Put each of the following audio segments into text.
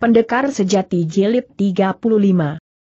Pendekar Sejati Jilid 35.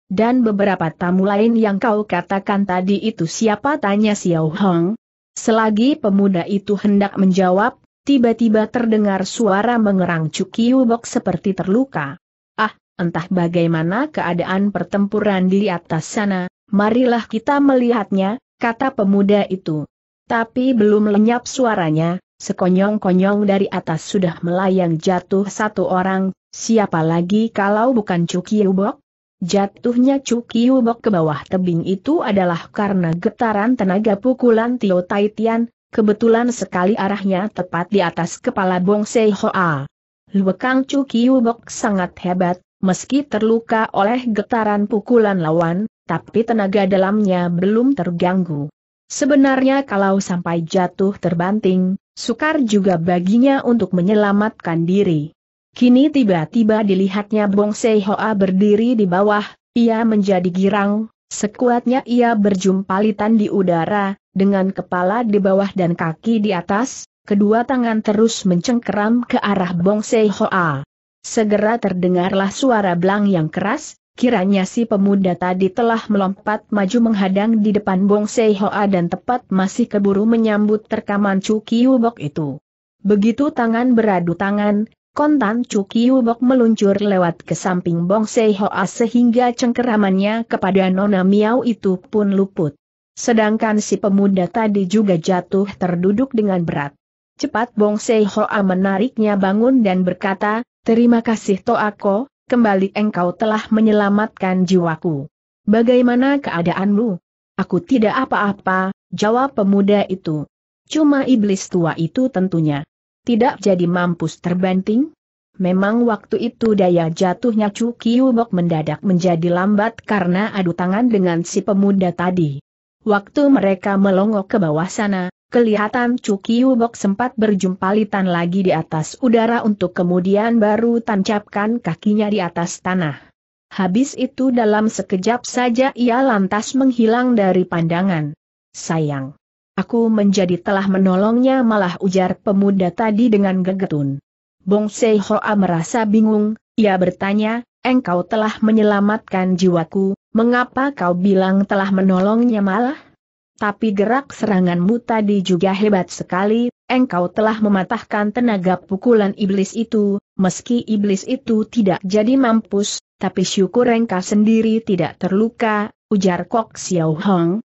Dan beberapa tamu lain yang kau katakan tadi itu siapa tanya Xiao Hong? Selagi pemuda itu hendak menjawab, tiba-tiba terdengar suara mengerang Cukiu Bok seperti terluka. Ah, entah bagaimana keadaan pertempuran di atas sana, marilah kita melihatnya, kata pemuda itu. Tapi belum lenyap suaranya, sekonyong-konyong dari atas sudah melayang jatuh satu orang Siapa lagi kalau bukan Cuki Ubok? Jatuhnya Cuki Ubok ke bawah tebing itu adalah karena getaran tenaga pukulan Tio Taitian, kebetulan sekali arahnya tepat di atas kepala Bong Sei Hoa. Luekang Cuki Ubok sangat hebat, meski terluka oleh getaran pukulan lawan, tapi tenaga dalamnya belum terganggu. Sebenarnya kalau sampai jatuh terbanting, sukar juga baginya untuk menyelamatkan diri. Kini tiba-tiba dilihatnya Bong Sei Hoa berdiri di bawah, ia menjadi girang, sekuatnya ia berjumpa litan di udara, dengan kepala di bawah dan kaki di atas, kedua tangan terus mencengkeram ke arah Bong Sei Hoa. Segera terdengarlah suara belang yang keras, kiranya si pemuda tadi telah melompat maju menghadang di depan Bong Sei Hoa dan tepat masih keburu menyambut terkaman Cuki Hubok itu. Begitu tangan beradu tangan, Kontan Cuki bok meluncur lewat ke samping Bong Sei Hoa sehingga cengkeramannya kepada Nona Miao itu pun luput. Sedangkan si pemuda tadi juga jatuh terduduk dengan berat. Cepat Bong Sei Hoa menariknya bangun dan berkata, Terima kasih Toako, kembali engkau telah menyelamatkan jiwaku. Bagaimana keadaanmu? Aku tidak apa-apa, jawab pemuda itu. Cuma iblis tua itu tentunya. Tidak jadi mampus terbanting? Memang waktu itu daya jatuhnya Chu Kiyubok mendadak menjadi lambat karena adu tangan dengan si pemuda tadi. Waktu mereka melongok ke bawah sana, kelihatan Chu Kiyubok sempat berjumpalitan lagi di atas udara untuk kemudian baru tancapkan kakinya di atas tanah. Habis itu dalam sekejap saja ia lantas menghilang dari pandangan. Sayang aku menjadi telah menolongnya malah ujar pemuda tadi dengan gegetun. Bong Sei Hoa merasa bingung, ia bertanya, engkau telah menyelamatkan jiwaku, mengapa kau bilang telah menolongnya malah? Tapi gerak seranganmu tadi juga hebat sekali, engkau telah mematahkan tenaga pukulan iblis itu, meski iblis itu tidak jadi mampus, tapi syukur engkau sendiri tidak terluka, ujar Kok Xiao Hong,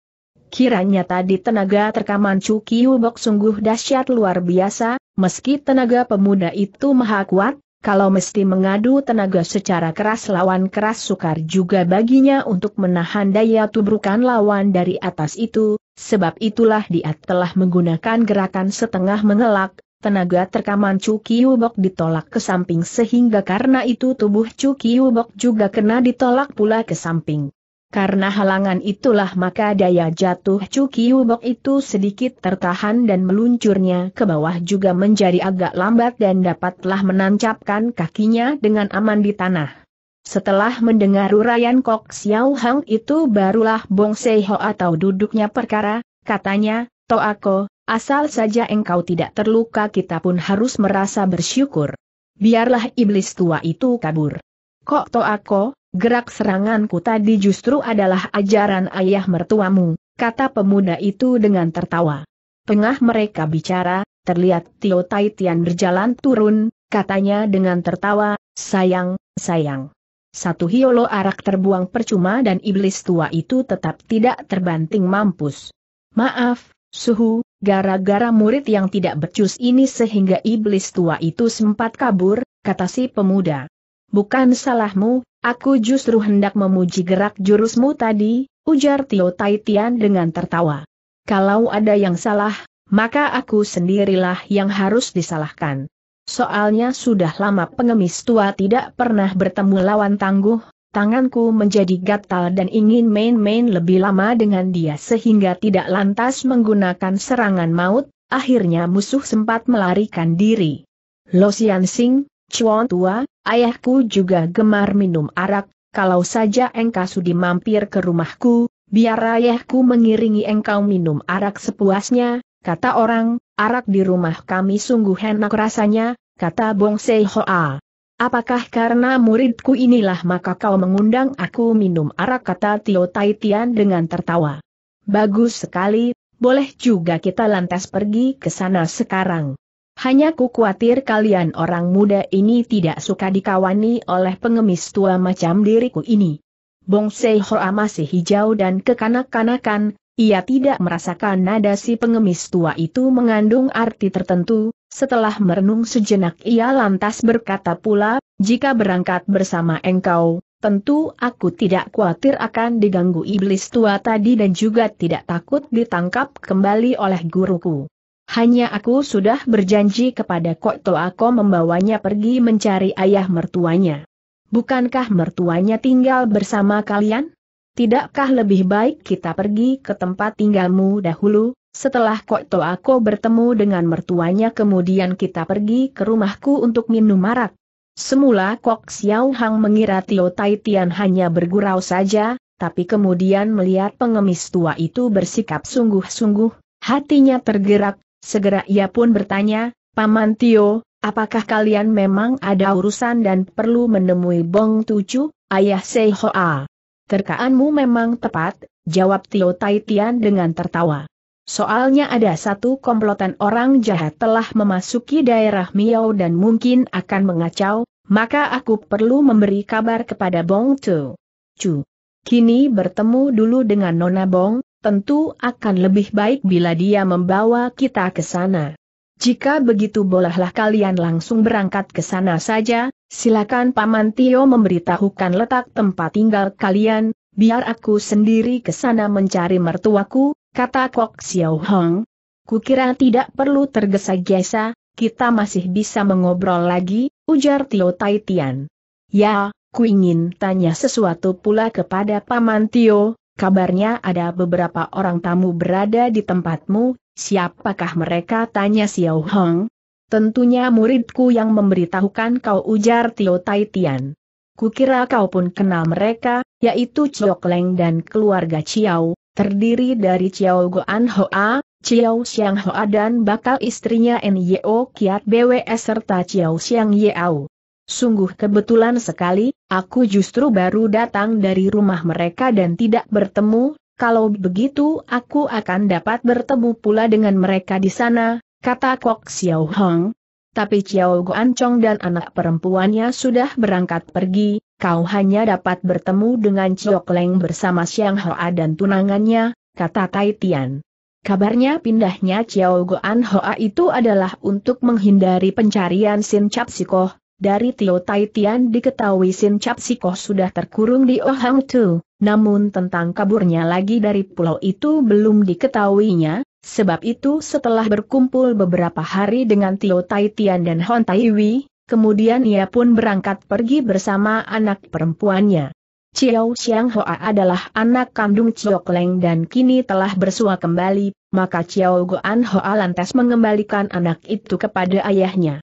Kiranya tadi tenaga terkaman Cuki sungguh dahsyat luar biasa, meski tenaga pemuda itu maha kuat, kalau mesti mengadu tenaga secara keras lawan keras sukar juga baginya untuk menahan daya tubrukan lawan dari atas itu, sebab itulah dia telah menggunakan gerakan setengah mengelak, tenaga terkaman Cuki ditolak ke samping sehingga karena itu tubuh Cuki juga kena ditolak pula ke samping. Karena halangan itulah maka daya jatuh Cuki Ubok itu sedikit tertahan dan meluncurnya ke bawah juga menjadi agak lambat dan dapatlah menancapkan kakinya dengan aman di tanah. Setelah mendengar uraian Kok Xiao Hang itu barulah Bong Seho atau duduknya perkara, katanya, Toako, asal saja engkau tidak terluka kita pun harus merasa bersyukur. Biarlah iblis tua itu kabur. Kok Toako, Gerak seranganku tadi justru adalah ajaran ayah mertuamu, kata pemuda itu dengan tertawa. Tengah mereka bicara, terlihat Tio Tai Tian berjalan turun, katanya dengan tertawa, sayang, sayang. Satu hiolo arak terbuang percuma dan iblis tua itu tetap tidak terbanting mampus. Maaf, suhu, gara-gara murid yang tidak becus ini sehingga iblis tua itu sempat kabur, kata si pemuda. Bukan salahmu, Aku justru hendak memuji gerak jurusmu tadi, ujar Tio Tai Tian dengan tertawa. Kalau ada yang salah, maka aku sendirilah yang harus disalahkan. Soalnya sudah lama pengemis tua tidak pernah bertemu lawan tangguh, tanganku menjadi gatal dan ingin main-main lebih lama dengan dia sehingga tidak lantas menggunakan serangan maut, akhirnya musuh sempat melarikan diri. Lo Sing, Cuan tua, ayahku juga gemar minum arak, kalau saja engkau sudi mampir ke rumahku, biar ayahku mengiringi engkau minum arak sepuasnya, kata orang, arak di rumah kami sungguh enak rasanya, kata Bong Sei Hoa. Apakah karena muridku inilah maka kau mengundang aku minum arak kata Tio Tai Tian dengan tertawa. Bagus sekali, boleh juga kita lantas pergi ke sana sekarang. Hanya ku khawatir kalian orang muda ini tidak suka dikawani oleh pengemis tua macam diriku ini. Bong Sei Hoa masih hijau dan kekanak-kanakan, ia tidak merasakan nada si pengemis tua itu mengandung arti tertentu, setelah merenung sejenak ia lantas berkata pula, jika berangkat bersama engkau, tentu aku tidak khawatir akan diganggu iblis tua tadi dan juga tidak takut ditangkap kembali oleh guruku. Hanya aku sudah berjanji kepada Kok Toako membawanya pergi mencari ayah mertuanya. Bukankah mertuanya tinggal bersama kalian? Tidakkah lebih baik kita pergi ke tempat tinggalmu dahulu, setelah Kok Toako bertemu dengan mertuanya kemudian kita pergi ke rumahku untuk minum marak? Semula Kok Xiao Hang mengira Tio Tai Tian hanya bergurau saja, tapi kemudian melihat pengemis tua itu bersikap sungguh-sungguh, hatinya tergerak, Segera ia pun bertanya, Paman Tio, apakah kalian memang ada urusan dan perlu menemui Bong Tucu, ayah Seihoa? Terkaanmu memang tepat, jawab Tio tian dengan tertawa. Soalnya ada satu komplotan orang jahat telah memasuki daerah Miao dan mungkin akan mengacau, maka aku perlu memberi kabar kepada Bong Tu. Chu. Kini bertemu dulu dengan Nona Bong, tentu akan lebih baik bila dia membawa kita ke sana. Jika begitu bolehlah kalian langsung berangkat ke sana saja, silakan Paman Tio memberitahukan letak tempat tinggal kalian, biar aku sendiri ke sana mencari mertuaku, kata Kok Xiao Hong. Kukira tidak perlu tergesa-gesa, kita masih bisa mengobrol lagi, ujar Tio Taitian. Ya, ku ingin tanya sesuatu pula kepada Paman Tio, Kabarnya ada beberapa orang tamu berada di tempatmu, siapakah mereka? Tanya Xiao Hong. Tentunya muridku yang memberitahukan kau ujar Tio Tai Tian. Kukira kau pun kenal mereka, yaitu Chiok Leng dan keluarga Chiao, terdiri dari Chiao Goan Hoa, Chiao Xiang Hoa dan bakal istrinya Nyo Kiat BWS serta Chiao Xiang Yao. Sungguh kebetulan sekali, aku justru baru datang dari rumah mereka dan tidak bertemu, kalau begitu aku akan dapat bertemu pula dengan mereka di sana, kata Kok Xiao Hong. Tapi Xiao Guancong dan anak perempuannya sudah berangkat pergi, kau hanya dapat bertemu dengan Chiok Leng bersama Xiang Hoa dan tunangannya, kata Tai Tian. Kabarnya pindahnya Chiao Guan Hoa itu adalah untuk menghindari pencarian Sin Chap Sikoh, dari Tio Tai Tian diketahui Sin Chap Sikoh sudah terkurung di Ohang Hang Tu, namun tentang kaburnya lagi dari pulau itu belum diketahuinya, sebab itu setelah berkumpul beberapa hari dengan Tio Tai Tian dan Hon Tai Wi, kemudian ia pun berangkat pergi bersama anak perempuannya. Chiao Xiang Hoa adalah anak kandung Chiao Leng dan kini telah bersua kembali, maka Chiao Goan Hoa lantas mengembalikan anak itu kepada ayahnya.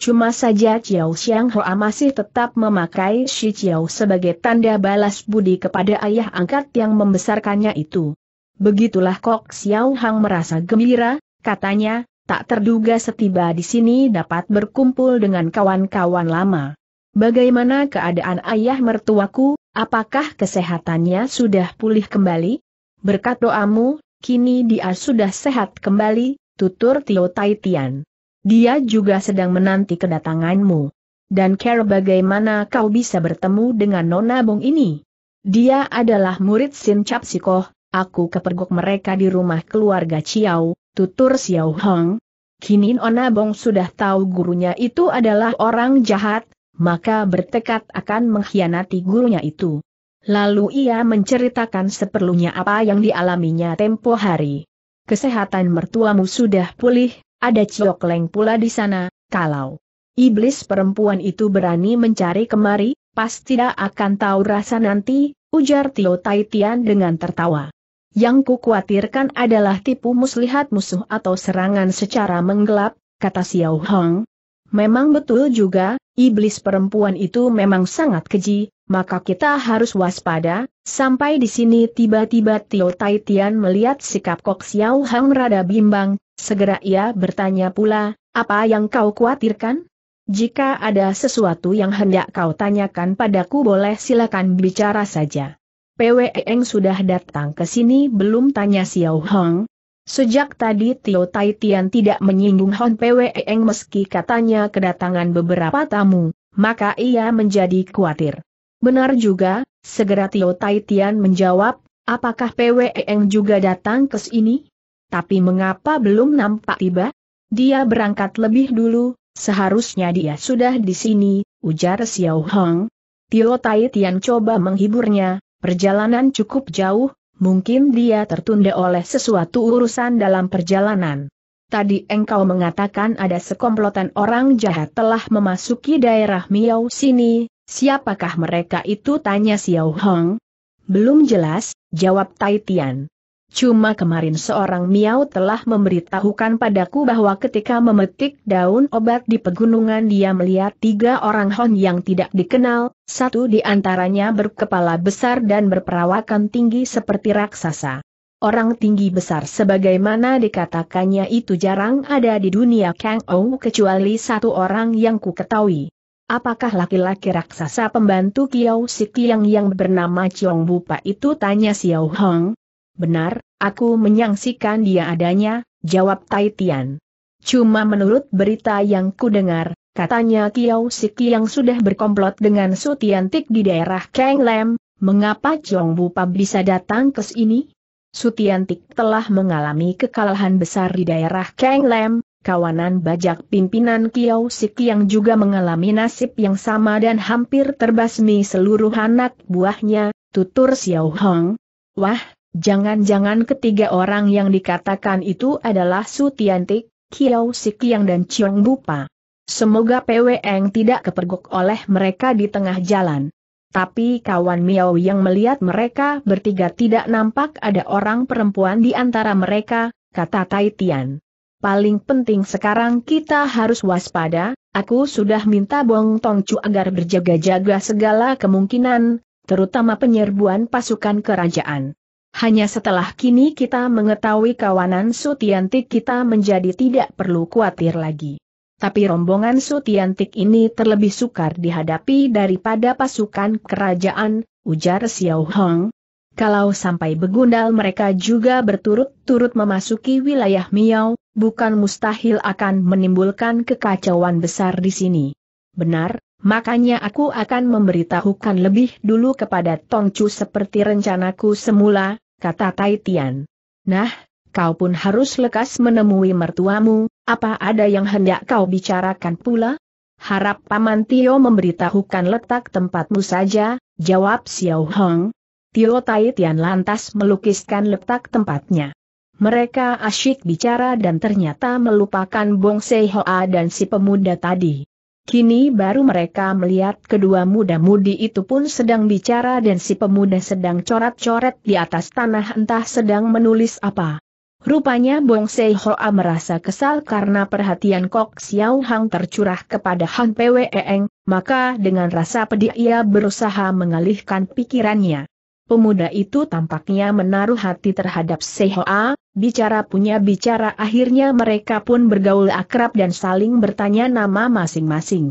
Cuma saja Chiao Xiang Hoa masih tetap memakai Shi Chiao sebagai tanda balas budi kepada ayah angkat yang membesarkannya itu. Begitulah Kok Xiao Hang merasa gembira, katanya, tak terduga setiba di sini dapat berkumpul dengan kawan-kawan lama. Bagaimana keadaan ayah mertuaku, apakah kesehatannya sudah pulih kembali? Berkat doamu, kini dia sudah sehat kembali, tutur Tio Tai Tian. Dia juga sedang menanti kedatanganmu. Dan care bagaimana kau bisa bertemu dengan Nona Bong ini? Dia adalah murid Sin Cap Sikoh, aku kepergok mereka di rumah keluarga Chiao, tutur Xiao Hong. Kini Nona Bong sudah tahu gurunya itu adalah orang jahat, maka bertekad akan mengkhianati gurunya itu. Lalu ia menceritakan seperlunya apa yang dialaminya tempo hari. Kesehatan mertuamu sudah pulih, ada ciok leng pula di sana, kalau iblis perempuan itu berani mencari kemari, pasti tidak akan tahu rasa nanti, ujar Tio Tai Tian dengan tertawa. Yang kukhawatirkan adalah tipu muslihat musuh atau serangan secara menggelap, kata Xiao Hong, Memang betul juga, iblis perempuan itu memang sangat keji, maka kita harus waspada, sampai di sini tiba-tiba Tio Tai Tian melihat sikap Kok Xiao Hang rada bimbang, segera ia bertanya pula, apa yang kau khawatirkan? Jika ada sesuatu yang hendak kau tanyakan padaku boleh silakan bicara saja. PWE Eng sudah datang ke sini belum tanya Xiao Hong, Sejak tadi Tio Tai Tian tidak menyinggung Hon Pwe Eng meski katanya kedatangan beberapa tamu, maka ia menjadi khawatir. Benar juga, segera Tio Tai Tian menjawab, apakah Pwe Eng juga datang ke sini? Tapi mengapa belum nampak tiba? Dia berangkat lebih dulu, seharusnya dia sudah di sini, ujar Xiao Hong. Tio Tai Tian coba menghiburnya, perjalanan cukup jauh, Mungkin dia tertunda oleh sesuatu urusan dalam perjalanan. Tadi engkau mengatakan ada sekomplotan orang jahat telah memasuki daerah Miao sini, siapakah mereka itu tanya Xiao Hong? Belum jelas, jawab Tai Tian. Cuma kemarin seorang miau telah memberitahukan padaku bahwa ketika memetik daun obat di pegunungan dia melihat tiga orang Hon yang tidak dikenal, satu di antaranya berkepala besar dan berperawakan tinggi seperti raksasa. Orang tinggi besar sebagaimana dikatakannya itu jarang ada di dunia Kang Ou kecuali satu orang yang ku ketahui. Apakah laki-laki raksasa pembantu Kiao Sikiang yang bernama Chiong Bupa itu tanya Xiao Hong? Benar, aku menyangsikan dia adanya, jawab Tai Tian. Cuma menurut berita yang kudengar, katanya Kiao Siki yang sudah berkomplot dengan Sutiantik di daerah Kang Lem, mengapa Chong Bupa bisa datang ke sini? Su telah mengalami kekalahan besar di daerah Kang Lem, kawanan bajak pimpinan Kiao Siki yang juga mengalami nasib yang sama dan hampir terbasmi seluruh anak buahnya, tutur Xiao Hong. Wah, Jangan-jangan ketiga orang yang dikatakan itu adalah Su Tiantik, Kiao Sikiang dan Chiong Bupa. Semoga yang tidak kepergok oleh mereka di tengah jalan. Tapi kawan Miao yang melihat mereka bertiga tidak nampak ada orang perempuan di antara mereka, kata Tai Tian. Paling penting sekarang kita harus waspada, aku sudah minta Bong Tong Chu agar berjaga-jaga segala kemungkinan, terutama penyerbuan pasukan kerajaan. Hanya setelah kini kita mengetahui kawanan Sutiantik kita menjadi tidak perlu khawatir lagi. Tapi rombongan Sutiantik ini terlebih sukar dihadapi daripada pasukan kerajaan, ujar Xiao Hong. Kalau sampai begundal mereka juga berturut-turut memasuki wilayah Miao, bukan mustahil akan menimbulkan kekacauan besar di sini. Benar, Makanya aku akan memberitahukan lebih dulu kepada Tong Chu seperti rencanaku semula, kata Tai Tian. Nah, kau pun harus lekas menemui mertuamu, apa ada yang hendak kau bicarakan pula? Harap Paman Tio memberitahukan letak tempatmu saja, jawab Xiao Hong. Tio Tai Tian lantas melukiskan letak tempatnya. Mereka asyik bicara dan ternyata melupakan Bong Sei Hoa dan si pemuda tadi. Kini baru mereka melihat kedua muda-mudi itu pun sedang bicara dan si pemuda sedang coret-coret di atas tanah entah sedang menulis apa. Rupanya Bong Se Hoa merasa kesal karena perhatian Kok Xiao Hang tercurah kepada Han Pwe Eng, maka dengan rasa pedih ia berusaha mengalihkan pikirannya. Pemuda itu tampaknya menaruh hati terhadap Sehoa, bicara punya bicara akhirnya mereka pun bergaul akrab dan saling bertanya nama masing-masing.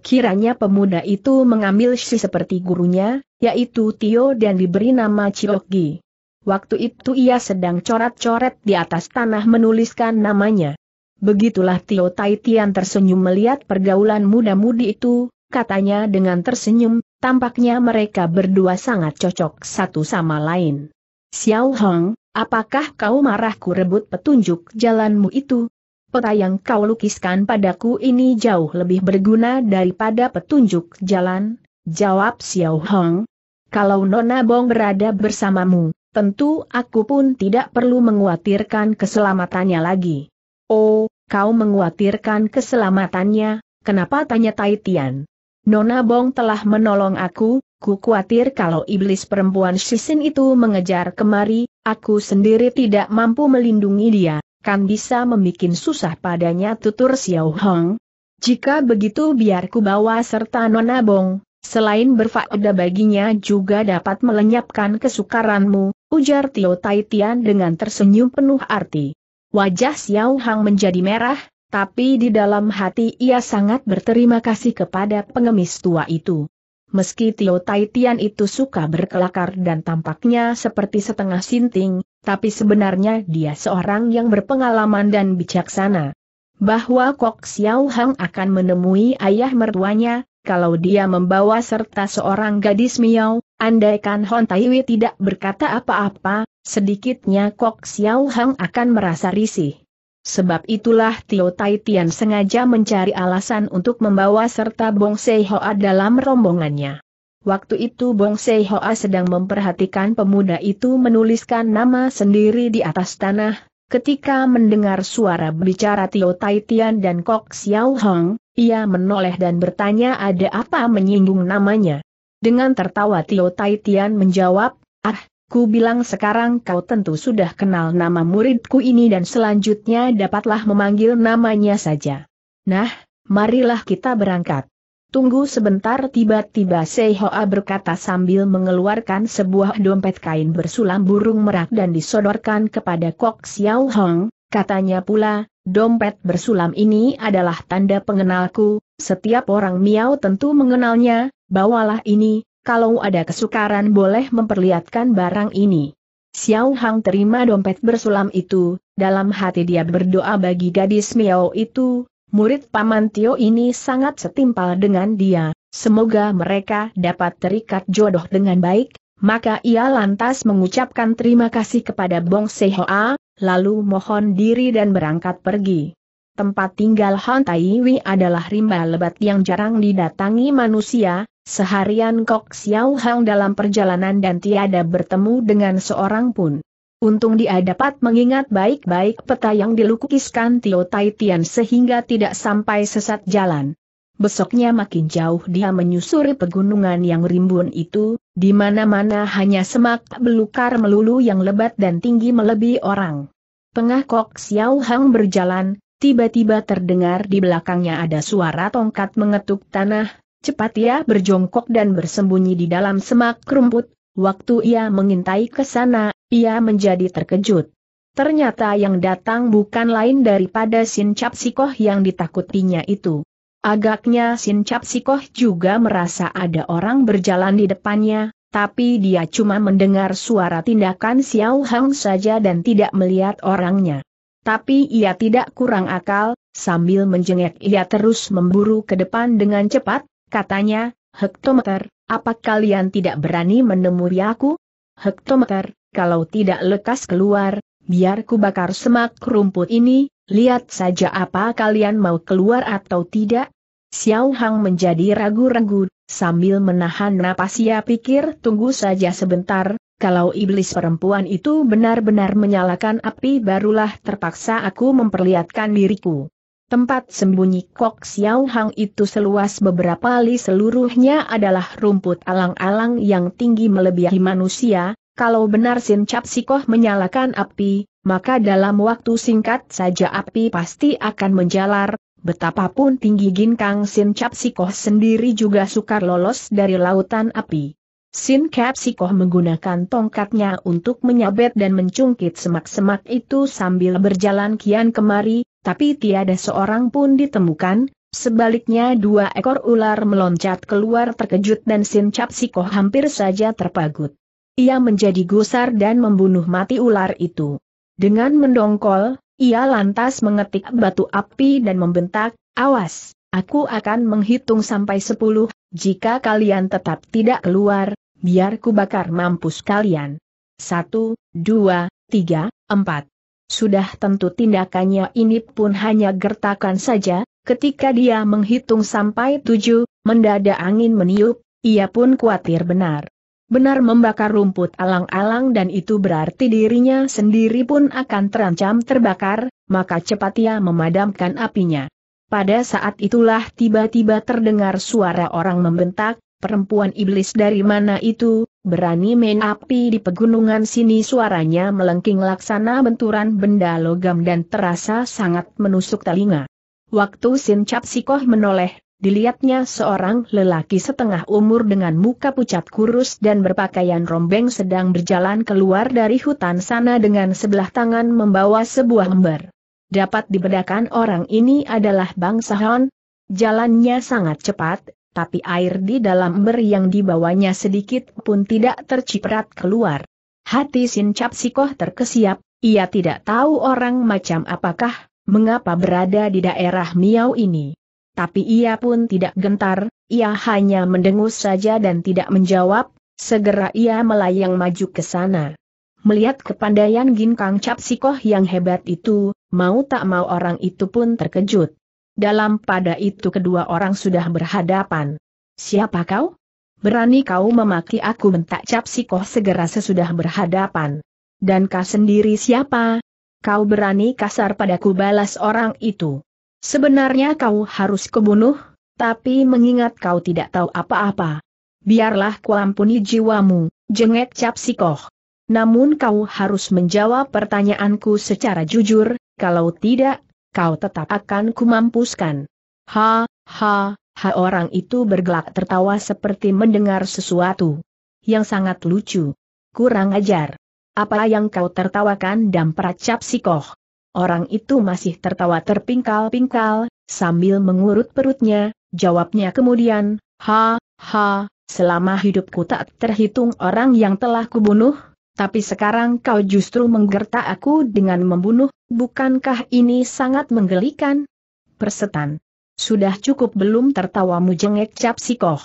Kiranya pemuda itu mengambil si seperti gurunya, yaitu Tio dan diberi nama Ciogi. Waktu itu ia sedang coret-coret di atas tanah menuliskan namanya. Begitulah Tio Taitian tersenyum melihat pergaulan muda-mudi itu, katanya dengan tersenyum, tampaknya mereka berdua sangat cocok satu sama lain. Xiao Hong, apakah kau marahku rebut petunjuk jalanmu itu? Peta yang kau lukiskan padaku ini jauh lebih berguna daripada petunjuk jalan, jawab Xiao Hong. Kalau Nona Bong berada bersamamu, tentu aku pun tidak perlu mengkhawatirkan keselamatannya lagi. Oh, kau mengkhawatirkan keselamatannya, kenapa tanya Tai Tian? Nona Bong telah menolong aku, ku khawatir kalau iblis perempuan sisin itu mengejar kemari, aku sendiri tidak mampu melindungi dia, kan bisa membuat susah padanya tutur Xiao Hong. Jika begitu biar ku bawa serta Nona Bong, selain berfaedah baginya juga dapat melenyapkan kesukaranmu, ujar Tio Tai Tian dengan tersenyum penuh arti. Wajah Xiao Hong menjadi merah, tapi di dalam hati ia sangat berterima kasih kepada pengemis tua itu. Meski Tio Tai Tian itu suka berkelakar dan tampaknya seperti setengah sinting, tapi sebenarnya dia seorang yang berpengalaman dan bijaksana. Bahwa Kok Xiao Hang akan menemui ayah mertuanya, kalau dia membawa serta seorang gadis Miao, andaikan Hon Taiwi tidak berkata apa-apa, sedikitnya Kok Xiao Hang akan merasa risih. Sebab itulah Tio Tai Tian sengaja mencari alasan untuk membawa serta Bong Sei Hoa dalam rombongannya. Waktu itu Bong Sei Hoa sedang memperhatikan pemuda itu menuliskan nama sendiri di atas tanah, ketika mendengar suara bicara Tio Tai Tian dan Kok Xiao Hong, ia menoleh dan bertanya ada apa menyinggung namanya. Dengan tertawa Tio Tai Tian menjawab, ah, Ku bilang sekarang kau tentu sudah kenal nama muridku ini dan selanjutnya dapatlah memanggil namanya saja. Nah, marilah kita berangkat. Tunggu sebentar tiba-tiba Sei Hoa berkata sambil mengeluarkan sebuah dompet kain bersulam burung merak dan disodorkan kepada Kok Xiao Hong, katanya pula, dompet bersulam ini adalah tanda pengenalku, setiap orang Miao tentu mengenalnya, bawalah ini, kalau ada kesukaran boleh memperlihatkan barang ini. Xiao Hang terima dompet bersulam itu, dalam hati dia berdoa bagi gadis Miao itu, murid Paman Tio ini sangat setimpal dengan dia, semoga mereka dapat terikat jodoh dengan baik, maka ia lantas mengucapkan terima kasih kepada Bong Sehoa, lalu mohon diri dan berangkat pergi tempat tinggal Han Taiwi adalah rimba lebat yang jarang didatangi manusia, seharian Kok Xiao Hang dalam perjalanan dan tiada bertemu dengan seorang pun. Untung dia dapat mengingat baik-baik peta yang dilukiskan Tio Tai Tian sehingga tidak sampai sesat jalan. Besoknya makin jauh dia menyusuri pegunungan yang rimbun itu, di mana-mana hanya semak belukar melulu yang lebat dan tinggi melebihi orang. Pengah Kok Xiao Hang berjalan, Tiba-tiba terdengar di belakangnya ada suara tongkat mengetuk tanah, cepat ia berjongkok dan bersembunyi di dalam semak rumput, waktu ia mengintai ke sana, ia menjadi terkejut. Ternyata yang datang bukan lain daripada Sin Chapsikoh yang ditakutinya itu. Agaknya Sin Chapsikoh juga merasa ada orang berjalan di depannya, tapi dia cuma mendengar suara tindakan Xiao Hang saja dan tidak melihat orangnya. Tapi ia tidak kurang akal, sambil menjengek ia terus memburu ke depan dengan cepat, katanya, Hektometer, apa kalian tidak berani menemui aku? Hektometer, kalau tidak lekas keluar, biar ku bakar semak rumput ini, lihat saja apa kalian mau keluar atau tidak. Xiao Hang menjadi ragu-ragu, sambil menahan napas ia pikir tunggu saja sebentar, kalau iblis perempuan itu benar-benar menyalakan api barulah terpaksa aku memperlihatkan diriku. Tempat sembunyi Kok Xiao Hang itu seluas beberapa li seluruhnya adalah rumput alang-alang yang tinggi melebihi manusia, kalau benar Sin Cap Sikoh menyalakan api, maka dalam waktu singkat saja api pasti akan menjalar, betapapun tinggi Ginkang Sin Cap Sikoh sendiri juga sukar lolos dari lautan api. Sin Kapsikoh menggunakan tongkatnya untuk menyabet dan mencungkit semak-semak itu sambil berjalan kian kemari, tapi tiada seorang pun ditemukan, sebaliknya dua ekor ular meloncat keluar terkejut dan Sin Kapsikoh hampir saja terpagut. Ia menjadi gusar dan membunuh mati ular itu. Dengan mendongkol, ia lantas mengetik batu api dan membentak, awas, aku akan menghitung sampai sepuluh, jika kalian tetap tidak keluar, biar ku bakar mampus kalian. Satu, dua, tiga, empat. Sudah tentu tindakannya ini pun hanya gertakan saja, ketika dia menghitung sampai tujuh, mendadak angin meniup, ia pun khawatir benar. Benar membakar rumput alang-alang dan itu berarti dirinya sendiri pun akan terancam terbakar, maka cepat ia memadamkan apinya. Pada saat itulah tiba-tiba terdengar suara orang membentak, perempuan iblis dari mana itu, berani main api di pegunungan sini suaranya melengking laksana benturan benda logam dan terasa sangat menusuk telinga. Waktu Sin Cap Sikoh menoleh, dilihatnya seorang lelaki setengah umur dengan muka pucat kurus dan berpakaian rombeng sedang berjalan keluar dari hutan sana dengan sebelah tangan membawa sebuah ember. Dapat dibedakan orang ini adalah Bang Sahon, Jalannya sangat cepat, tapi air di dalam ember yang dibawanya sedikit pun tidak terciprat keluar. Hati Sin Cap Sikoh terkesiap, ia tidak tahu orang macam apakah, mengapa berada di daerah Miau ini. Tapi ia pun tidak gentar, ia hanya mendengus saja dan tidak menjawab, segera ia melayang maju ke sana. Melihat kepandaian Ginkang Cap Sikoh yang hebat itu, mau tak mau orang itu pun terkejut. Dalam pada itu kedua orang sudah berhadapan. Siapa kau? Berani kau memaki aku bentak cap koh segera sesudah berhadapan. Dan kau sendiri siapa? Kau berani kasar padaku balas orang itu. Sebenarnya kau harus kebunuh, tapi mengingat kau tidak tahu apa-apa. Biarlah kuampuni jiwamu, jengek cap koh. Namun kau harus menjawab pertanyaanku secara jujur, kalau tidak, kau tetap akan kumampuskan. Ha, ha, ha orang itu bergelak tertawa seperti mendengar sesuatu yang sangat lucu. Kurang ajar. Apa yang kau tertawakan dan peracap sikoh? Orang itu masih tertawa terpingkal-pingkal, sambil mengurut perutnya, jawabnya kemudian, ha, ha, selama hidupku tak terhitung orang yang telah kubunuh, tapi sekarang kau justru menggertak aku dengan membunuh, bukankah ini sangat menggelikan? Persetan. Sudah cukup belum tertawamu jengek cap sikoh.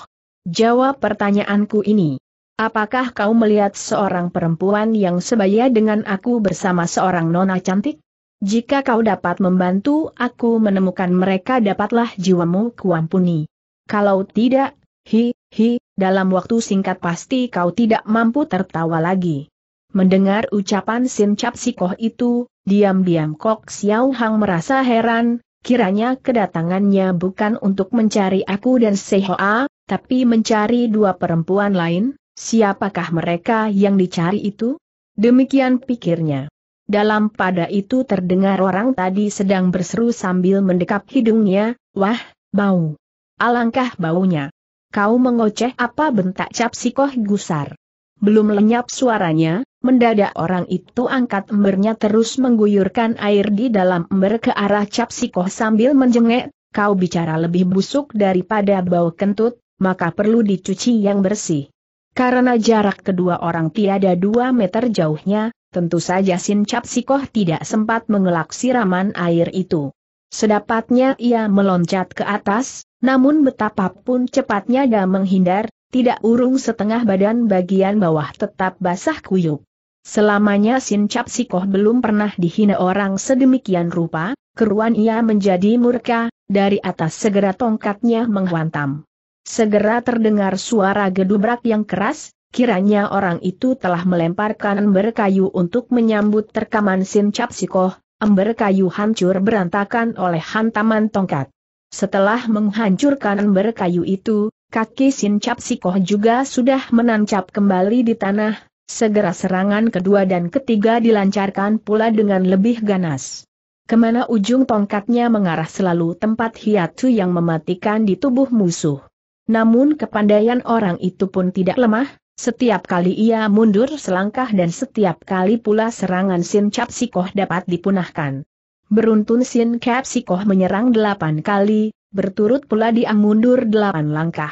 Jawab pertanyaanku ini. Apakah kau melihat seorang perempuan yang sebaya dengan aku bersama seorang nona cantik? Jika kau dapat membantu aku menemukan mereka dapatlah jiwamu kuampuni. Kalau tidak, hi, hi, dalam waktu singkat pasti kau tidak mampu tertawa lagi. Mendengar ucapan Sin Cap Sikoh itu, diam-diam Kok Xiao Hang merasa heran, kiranya kedatangannya bukan untuk mencari aku dan Sehoa, tapi mencari dua perempuan lain, siapakah mereka yang dicari itu? Demikian pikirnya. Dalam pada itu terdengar orang tadi sedang berseru sambil mendekap hidungnya, wah, bau. Alangkah baunya. Kau mengoceh apa bentak cap sikoh gusar. Belum lenyap suaranya, mendadak orang itu angkat embernya terus mengguyurkan air di dalam ember ke arah cap sikoh sambil menjengek, kau bicara lebih busuk daripada bau kentut, maka perlu dicuci yang bersih. Karena jarak kedua orang tiada dua meter jauhnya, tentu saja Sin Cap Sikoh tidak sempat mengelak siraman air itu. Sedapatnya ia meloncat ke atas, namun betapapun cepatnya dia menghindar, tidak urung setengah badan bagian bawah tetap basah kuyup. Selamanya Sin Cap Sikoh belum pernah dihina orang sedemikian rupa, keruan ia menjadi murka, dari atas segera tongkatnya menghantam. Segera terdengar suara gedubrak yang keras, kiranya orang itu telah melemparkan ember kayu untuk menyambut terkaman Sin Cap Sikoh, ember kayu hancur berantakan oleh hantaman tongkat. Setelah menghancurkan ember kayu itu, Kaki Sincap Sikoh juga sudah menancap kembali di tanah, segera serangan kedua dan ketiga dilancarkan pula dengan lebih ganas. Kemana ujung tongkatnya mengarah selalu tempat hiatu yang mematikan di tubuh musuh. Namun kepandaian orang itu pun tidak lemah, setiap kali ia mundur selangkah dan setiap kali pula serangan Sincap Sikoh dapat dipunahkan. Beruntun Sin Koh menyerang delapan kali, berturut pula dia mundur delapan langkah.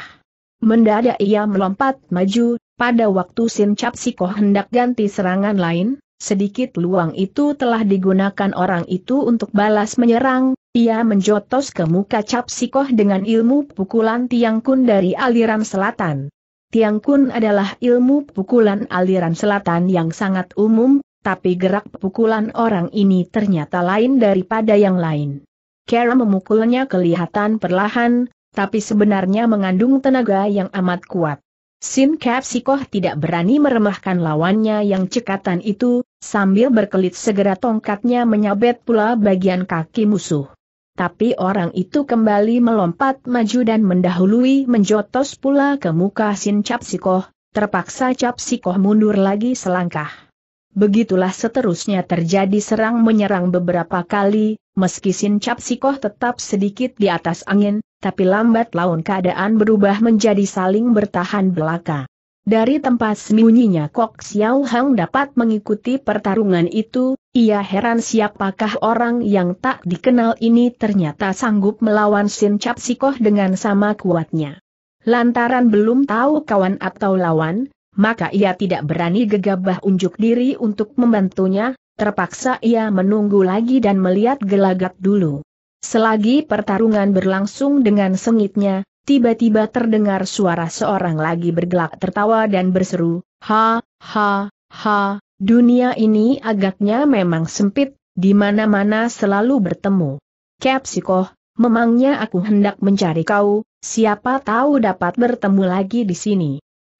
Mendadak ia melompat maju, pada waktu Sin Cap Koh hendak ganti serangan lain, sedikit luang itu telah digunakan orang itu untuk balas menyerang, ia menjotos ke muka Cap Koh dengan ilmu pukulan Tiang Kun dari aliran selatan. Tiang Kun adalah ilmu pukulan aliran selatan yang sangat umum, tapi gerak pukulan orang ini ternyata lain daripada yang lain. Kara memukulnya kelihatan perlahan, tapi sebenarnya mengandung tenaga yang amat kuat. Sin Cap tidak berani meremahkan lawannya yang cekatan itu, sambil berkelit segera tongkatnya menyabet pula bagian kaki musuh. Tapi orang itu kembali melompat maju dan mendahului menjotos pula ke muka Sin Cap terpaksa Cap Koh mundur lagi selangkah. Begitulah seterusnya terjadi serang-menyerang beberapa kali, Meski Sin Cap tetap sedikit di atas angin, tapi lambat laun keadaan berubah menjadi saling bertahan belaka. Dari tempat sembunyinya Kok Xiao Hang dapat mengikuti pertarungan itu, ia heran siapakah orang yang tak dikenal ini ternyata sanggup melawan Sin Cap dengan sama kuatnya. Lantaran belum tahu kawan atau lawan, maka ia tidak berani gegabah unjuk diri untuk membantunya, Terpaksa ia menunggu lagi dan melihat gelagat dulu. Selagi pertarungan berlangsung dengan sengitnya, tiba-tiba terdengar suara seorang lagi bergelak tertawa dan berseru, Ha, ha, ha, dunia ini agaknya memang sempit, di mana-mana selalu bertemu. Kepsikoh, memangnya aku hendak mencari kau, siapa tahu dapat bertemu lagi di sini.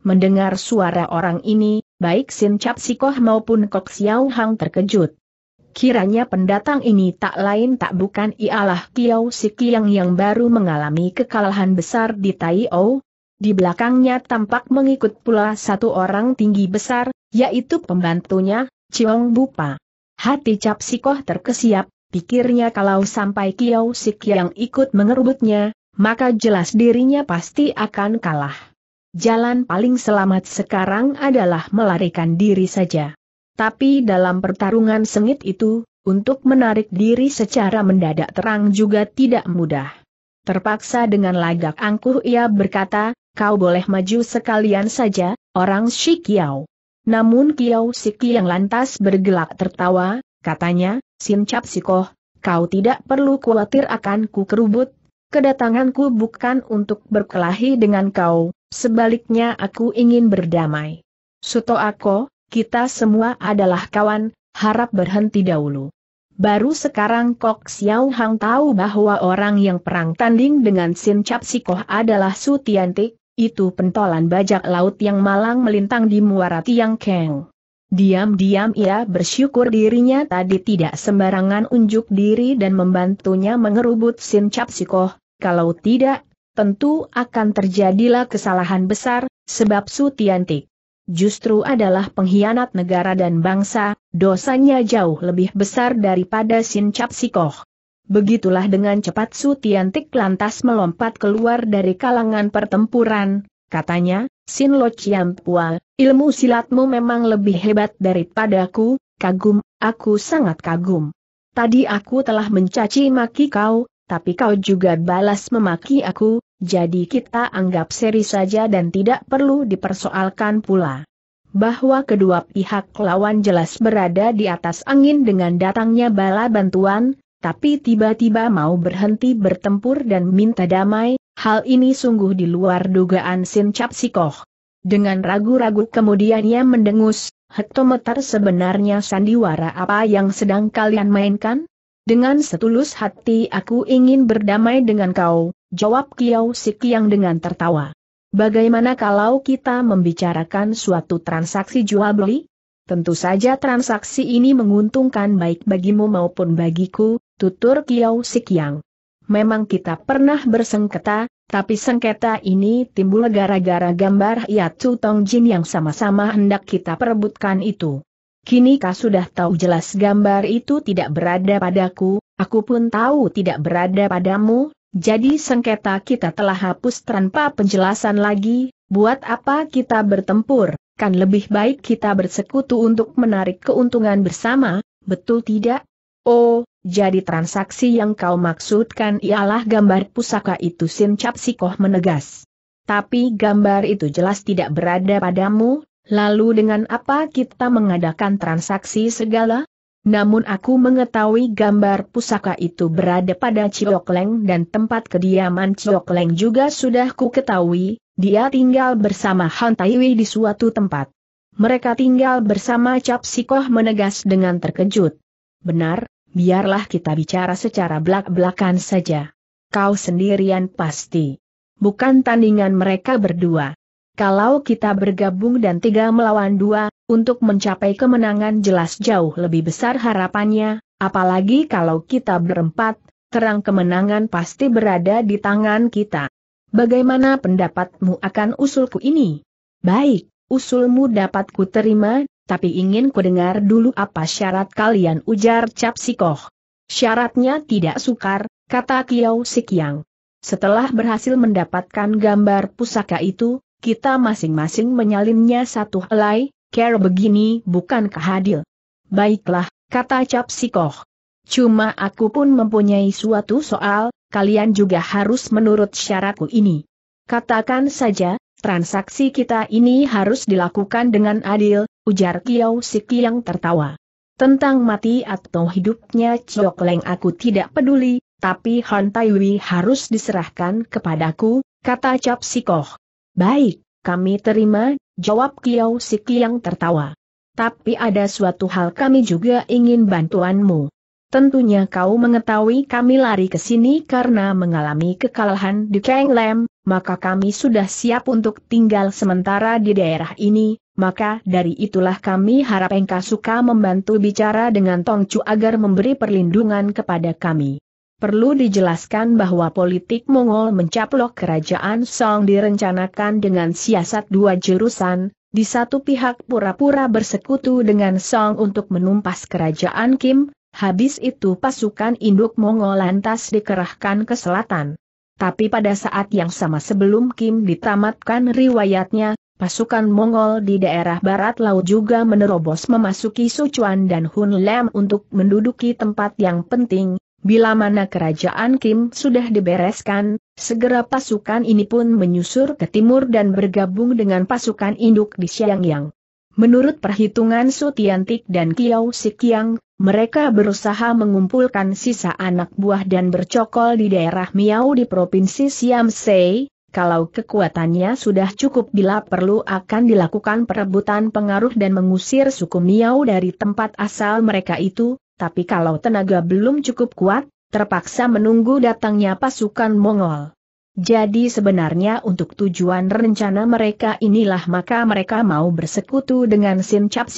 Mendengar suara orang ini, baik Sin Chap Sikoh maupun Kok Xiao Hang terkejut. Kiranya pendatang ini tak lain tak bukan ialah Kiao Sikiang yang baru mengalami kekalahan besar di Tai O. Di belakangnya tampak mengikut pula satu orang tinggi besar, yaitu pembantunya, Chiong Bupa. Hati Cap Sikoh terkesiap, pikirnya kalau sampai Kiao Sikiang ikut mengerubutnya, maka jelas dirinya pasti akan kalah. Jalan paling selamat sekarang adalah melarikan diri saja. Tapi dalam pertarungan sengit itu, untuk menarik diri secara mendadak terang juga tidak mudah. Terpaksa dengan lagak angkuh ia berkata, kau boleh maju sekalian saja, orang si Kiao. Namun Kiao Siki yang lantas bergelak tertawa, katanya, Sim Cap Sikoh, kau tidak perlu khawatir akan ku kerubut, kedatanganku bukan untuk berkelahi dengan kau, Sebaliknya aku ingin berdamai. Suto Ako, kita semua adalah kawan, harap berhenti dahulu. Baru sekarang Kok Xiao Hang tahu bahwa orang yang perang tanding dengan Sin Cap Sikoh adalah Su Tiantik, itu pentolan bajak laut yang malang melintang di muara Tiang Keng. Diam-diam ia bersyukur dirinya tadi tidak sembarangan unjuk diri dan membantunya mengerubut Sin Cap Sikoh, kalau tidak tentu akan terjadilah kesalahan besar, sebab Su justru adalah pengkhianat negara dan bangsa, dosanya jauh lebih besar daripada Sin Cap Sikoh. Begitulah dengan cepat Su lantas melompat keluar dari kalangan pertempuran, katanya, Sin Lo Chiam Pua, ilmu silatmu memang lebih hebat daripadaku, kagum, aku sangat kagum. Tadi aku telah mencaci maki kau, tapi kau juga balas memaki aku, jadi kita anggap seri saja dan tidak perlu dipersoalkan pula. Bahwa kedua pihak lawan jelas berada di atas angin dengan datangnya bala bantuan, tapi tiba-tiba mau berhenti bertempur dan minta damai, hal ini sungguh di luar dugaan Sin Cap Dengan ragu-ragu kemudiannya mendengus, hektometer sebenarnya sandiwara apa yang sedang kalian mainkan? Dengan setulus hati aku ingin berdamai dengan kau, Jawab Kiao Sikiang dengan tertawa. Bagaimana kalau kita membicarakan suatu transaksi jual beli? Tentu saja transaksi ini menguntungkan baik bagimu maupun bagiku, tutur Kiao Sikiang. Memang kita pernah bersengketa, tapi sengketa ini timbul gara-gara gambar Yatsu Jin yang sama-sama hendak kita perebutkan itu. Kini kau sudah tahu jelas gambar itu tidak berada padaku, aku pun tahu tidak berada padamu, jadi sengketa kita telah hapus tanpa penjelasan lagi, buat apa kita bertempur, kan lebih baik kita bersekutu untuk menarik keuntungan bersama, betul tidak? Oh, jadi transaksi yang kau maksudkan ialah gambar pusaka itu Sin Cap Sikoh menegas. Tapi gambar itu jelas tidak berada padamu, lalu dengan apa kita mengadakan transaksi segala? Namun aku mengetahui gambar pusaka itu berada pada Ciokleng dan tempat kediaman Ciokleng juga sudah ku ketahui, dia tinggal bersama Han Taiwi di suatu tempat. Mereka tinggal bersama Cap Sikoh menegas dengan terkejut. Benar, biarlah kita bicara secara belak-belakan saja. Kau sendirian pasti. Bukan tandingan mereka berdua. Kalau kita bergabung dan tiga melawan dua, untuk mencapai kemenangan jelas jauh lebih besar harapannya, apalagi kalau kita berempat, terang kemenangan pasti berada di tangan kita. Bagaimana pendapatmu akan usulku ini? Baik, usulmu dapat ku terima, tapi ingin ku dengar dulu apa syarat kalian ujar Cap Syaratnya tidak sukar, kata Kiao Sikyang. Setelah berhasil mendapatkan gambar pusaka itu, kita masing-masing menyalinnya satu helai, care begini bukan kehadil. Baiklah, kata Cap Sikoh. Cuma aku pun mempunyai suatu soal, kalian juga harus menurut syaratku ini. Katakan saja, transaksi kita ini harus dilakukan dengan adil, ujar Kiao Siki yang tertawa. Tentang mati atau hidupnya Chok Leng aku tidak peduli, tapi Han Taiwi harus diserahkan kepadaku, kata Cap Sikoh. Baik, kami terima, jawab Kiau Siki yang tertawa. Tapi ada suatu hal kami juga ingin bantuanmu. Tentunya kau mengetahui kami lari ke sini karena mengalami kekalahan di Kang Lam, maka kami sudah siap untuk tinggal sementara di daerah ini, maka dari itulah kami harap engkau suka membantu bicara dengan Tongcu agar memberi perlindungan kepada kami. Perlu dijelaskan bahwa politik Mongol mencaplok kerajaan Song direncanakan dengan siasat dua jurusan, di satu pihak pura-pura bersekutu dengan Song untuk menumpas kerajaan Kim, habis itu pasukan induk Mongol lantas dikerahkan ke selatan. Tapi pada saat yang sama sebelum Kim ditamatkan riwayatnya, pasukan Mongol di daerah barat laut juga menerobos memasuki Sichuan dan Hunlam untuk menduduki tempat yang penting, Bila mana kerajaan Kim sudah dibereskan, segera pasukan ini pun menyusur ke timur dan bergabung dengan pasukan induk di Xiangyang. Menurut perhitungan Sutiantik dan Kiao Sikiang, mereka berusaha mengumpulkan sisa anak buah dan bercokol di daerah Miao di Provinsi Siamsei, kalau kekuatannya sudah cukup bila perlu akan dilakukan perebutan pengaruh dan mengusir suku Miao dari tempat asal mereka itu, tapi kalau tenaga belum cukup kuat, terpaksa menunggu datangnya pasukan Mongol. Jadi sebenarnya untuk tujuan rencana mereka inilah maka mereka mau bersekutu dengan Sim Cap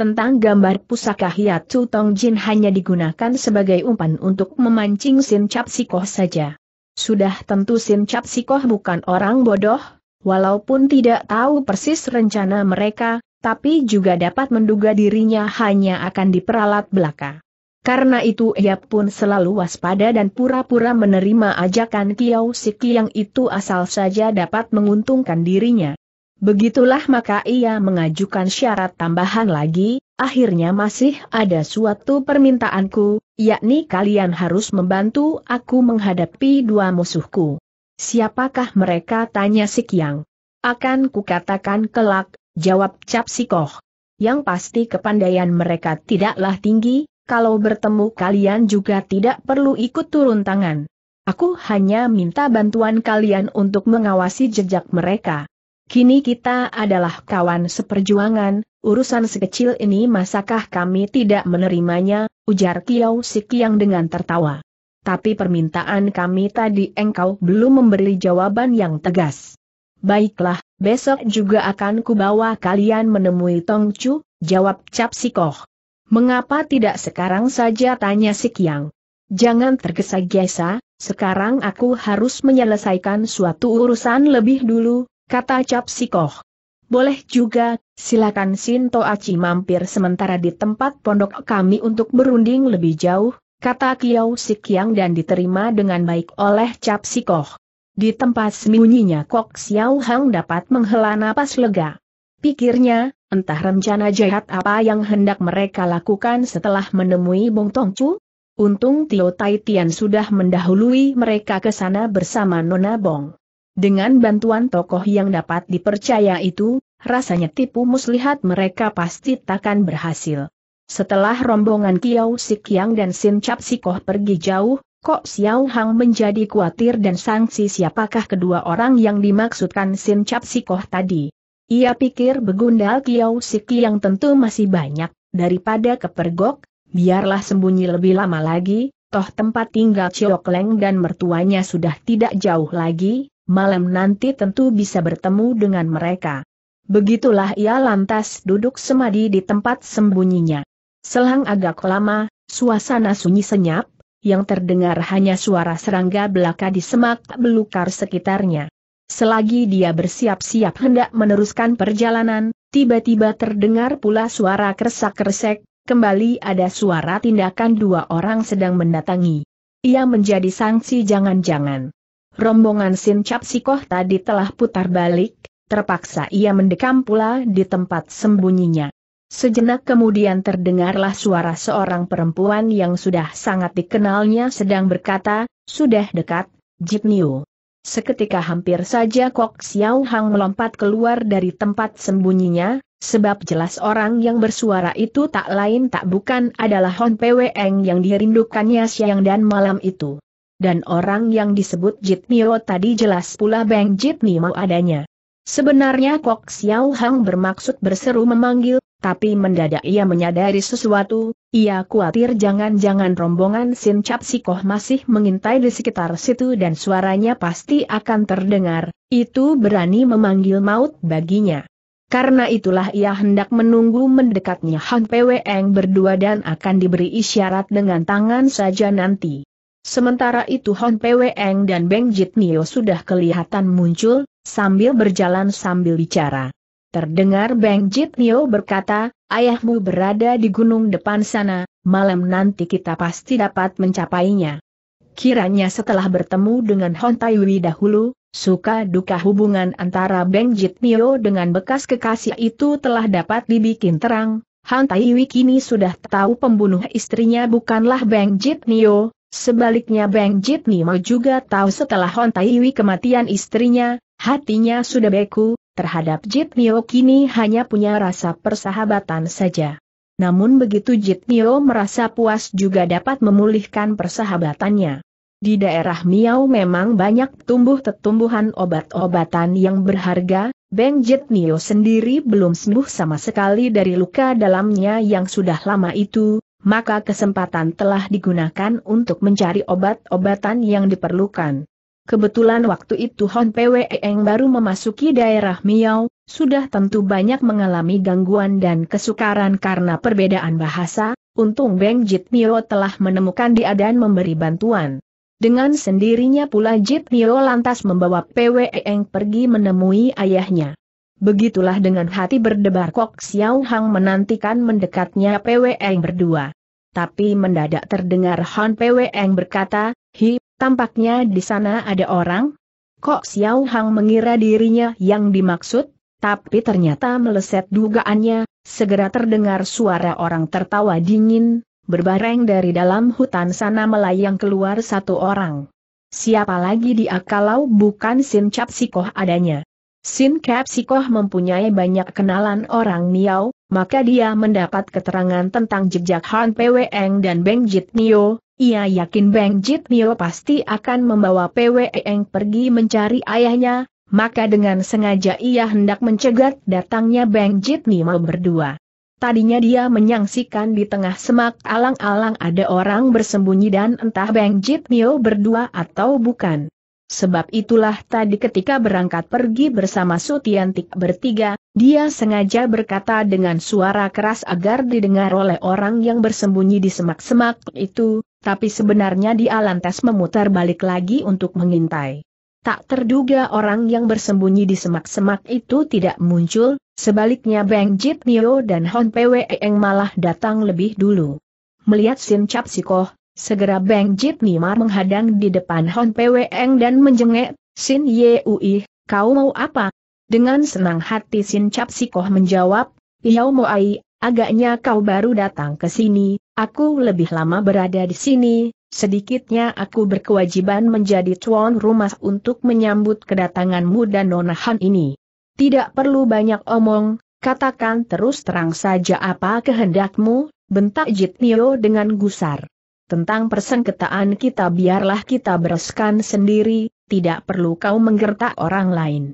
tentang gambar pusaka Tong Jin hanya digunakan sebagai umpan untuk memancing Sim Cap saja. Sudah tentu Sim Cap bukan orang bodoh, walaupun tidak tahu persis rencana mereka, tapi juga dapat menduga dirinya hanya akan diperalat belaka. Karena itu ia pun selalu waspada dan pura-pura menerima ajakan kiau Siki yang itu asal saja dapat menguntungkan dirinya. Begitulah maka ia mengajukan syarat tambahan lagi, akhirnya masih ada suatu permintaanku, yakni kalian harus membantu aku menghadapi dua musuhku. Siapakah mereka tanya Sikyang? Akan kukatakan kelak, jawab Cap Sikoh. Yang pasti kepandaian mereka tidaklah tinggi, kalau bertemu kalian juga tidak perlu ikut turun tangan. Aku hanya minta bantuan kalian untuk mengawasi jejak mereka. Kini kita adalah kawan seperjuangan, urusan sekecil ini masakah kami tidak menerimanya, ujar Kiau Sikiang dengan tertawa. Tapi permintaan kami tadi engkau belum memberi jawaban yang tegas. Baiklah, Besok juga akan kubawa kalian menemui Tong Chu, jawab Cap Sikoh. Mengapa tidak sekarang saja tanya Sikyang? Jangan tergesa-gesa, sekarang aku harus menyelesaikan suatu urusan lebih dulu, kata Cap Sikoh. Boleh juga, silakan Sinto Aci mampir sementara di tempat pondok kami untuk berunding lebih jauh, kata Kiau Sikyang dan diterima dengan baik oleh Cap Sikoh. Di tempat sembunyinya Kok Xiao Hang dapat menghela napas lega. Pikirnya, entah rencana jahat apa yang hendak mereka lakukan setelah menemui Bong Tong Chu? Untung Tio Tai Tian sudah mendahului mereka ke sana bersama Nona Bong. Dengan bantuan tokoh yang dapat dipercaya itu, rasanya tipu muslihat mereka pasti takkan berhasil. Setelah rombongan Kiao Sik Yang dan Sin Chap Sikoh pergi jauh, Kok Xiao Hang menjadi khawatir dan sangsi siapakah kedua orang yang dimaksudkan Sin Cap Sikoh tadi? Ia pikir begundal Kiao Siki yang tentu masih banyak, daripada kepergok, biarlah sembunyi lebih lama lagi, toh tempat tinggal Chiok Leng dan mertuanya sudah tidak jauh lagi, malam nanti tentu bisa bertemu dengan mereka. Begitulah ia lantas duduk semadi di tempat sembunyinya. Selang agak lama, suasana sunyi senyap, yang terdengar hanya suara serangga belaka di semak belukar sekitarnya. Selagi dia bersiap-siap hendak meneruskan perjalanan, tiba-tiba terdengar pula suara kersak-kersek, kembali ada suara tindakan dua orang sedang mendatangi. Ia menjadi sanksi jangan-jangan. Rombongan Sincap Sikoh tadi telah putar balik, terpaksa ia mendekam pula di tempat sembunyinya. Sejenak kemudian terdengarlah suara seorang perempuan yang sudah sangat dikenalnya sedang berkata, sudah dekat, Jip Niu. Seketika hampir saja Kok Xiao Hang melompat keluar dari tempat sembunyinya, sebab jelas orang yang bersuara itu tak lain tak bukan adalah Hon Pwe yang dirindukannya siang dan malam itu. Dan orang yang disebut Jit Nio tadi jelas pula Beng Jit mau adanya. Sebenarnya Kok Xiao Hang bermaksud berseru memanggil tapi mendadak ia menyadari sesuatu, ia khawatir jangan-jangan rombongan Sin Cap Koh masih mengintai di sekitar situ dan suaranya pasti akan terdengar, itu berani memanggil maut baginya. Karena itulah ia hendak menunggu mendekatnya Han Eng berdua dan akan diberi isyarat dengan tangan saja nanti. Sementara itu Han Eng dan Beng Jit Nio sudah kelihatan muncul, sambil berjalan sambil bicara. Terdengar Beng Jit Nio berkata, ayahmu berada di gunung depan sana, malam nanti kita pasti dapat mencapainya. Kiranya setelah bertemu dengan Hon Taiwi dahulu, suka duka hubungan antara Beng Jit Nio dengan bekas kekasih itu telah dapat dibikin terang, Han Taiwi kini sudah tahu pembunuh istrinya bukanlah Beng Jit Nio, Sebaliknya Beng Nio juga tahu setelah Hon Taiwi kematian istrinya, hatinya sudah beku, Terhadap Jit Mio kini hanya punya rasa persahabatan saja. Namun begitu Jit Mio merasa puas juga dapat memulihkan persahabatannya. Di daerah Miao memang banyak tumbuh tetumbuhan obat-obatan yang berharga, Beng Jit Mio sendiri belum sembuh sama sekali dari luka dalamnya yang sudah lama itu, maka kesempatan telah digunakan untuk mencari obat-obatan yang diperlukan. Kebetulan waktu itu Hon Pwe Eng baru memasuki daerah Miao, sudah tentu banyak mengalami gangguan dan kesukaran karena perbedaan bahasa, untung Beng Jit Mio telah menemukan dia dan memberi bantuan. Dengan sendirinya pula Jit Mio lantas membawa Pwe Eng pergi menemui ayahnya. Begitulah dengan hati berdebar Kok Xiao Hang menantikan mendekatnya Pwe Eng berdua. Tapi mendadak terdengar Hon Pwe Eng berkata, Hi, Tampaknya di sana ada orang? Kok Xiao Hang mengira dirinya yang dimaksud? Tapi ternyata meleset dugaannya, segera terdengar suara orang tertawa dingin, berbareng dari dalam hutan sana melayang keluar satu orang. Siapa lagi dia kalau bukan Sin Cap Sikoh adanya? Sin Cap Sikoh mempunyai banyak kenalan orang niau, maka dia mendapat keterangan tentang jejak Han Pweng dan Beng Jit Nio, ia yakin Beng Jit Mio pasti akan membawa Eng pergi mencari ayahnya, maka dengan sengaja ia hendak mencegat datangnya Beng Jit Mio berdua. Tadinya dia menyaksikan di tengah semak alang-alang ada orang bersembunyi dan entah Beng Jit Mio berdua atau bukan. Sebab itulah tadi ketika berangkat pergi bersama Sutiantik bertiga, dia sengaja berkata dengan suara keras agar didengar oleh orang yang bersembunyi di semak-semak itu, tapi sebenarnya dia lantas memutar balik lagi untuk mengintai. Tak terduga orang yang bersembunyi di semak-semak itu tidak muncul, sebaliknya Beng Jit Nio dan Hon Pwe Eng malah datang lebih dulu. Melihat Sin Chap Sikoh, segera Beng Jit Nimar menghadang di depan Hon Pwe Eng dan menjengek, Sin Yeui, kau mau apa? Dengan senang hati Sin Chap Sikoh menjawab, Yau Moai, agaknya kau baru datang ke sini, Aku lebih lama berada di sini, sedikitnya aku berkewajiban menjadi tuan rumah untuk menyambut kedatanganmu dan Nona Han ini. Tidak perlu banyak omong, katakan terus terang saja apa kehendakmu, bentak Jitnio dengan gusar. Tentang persengketaan kita biarlah kita bereskan sendiri, tidak perlu kau menggertak orang lain.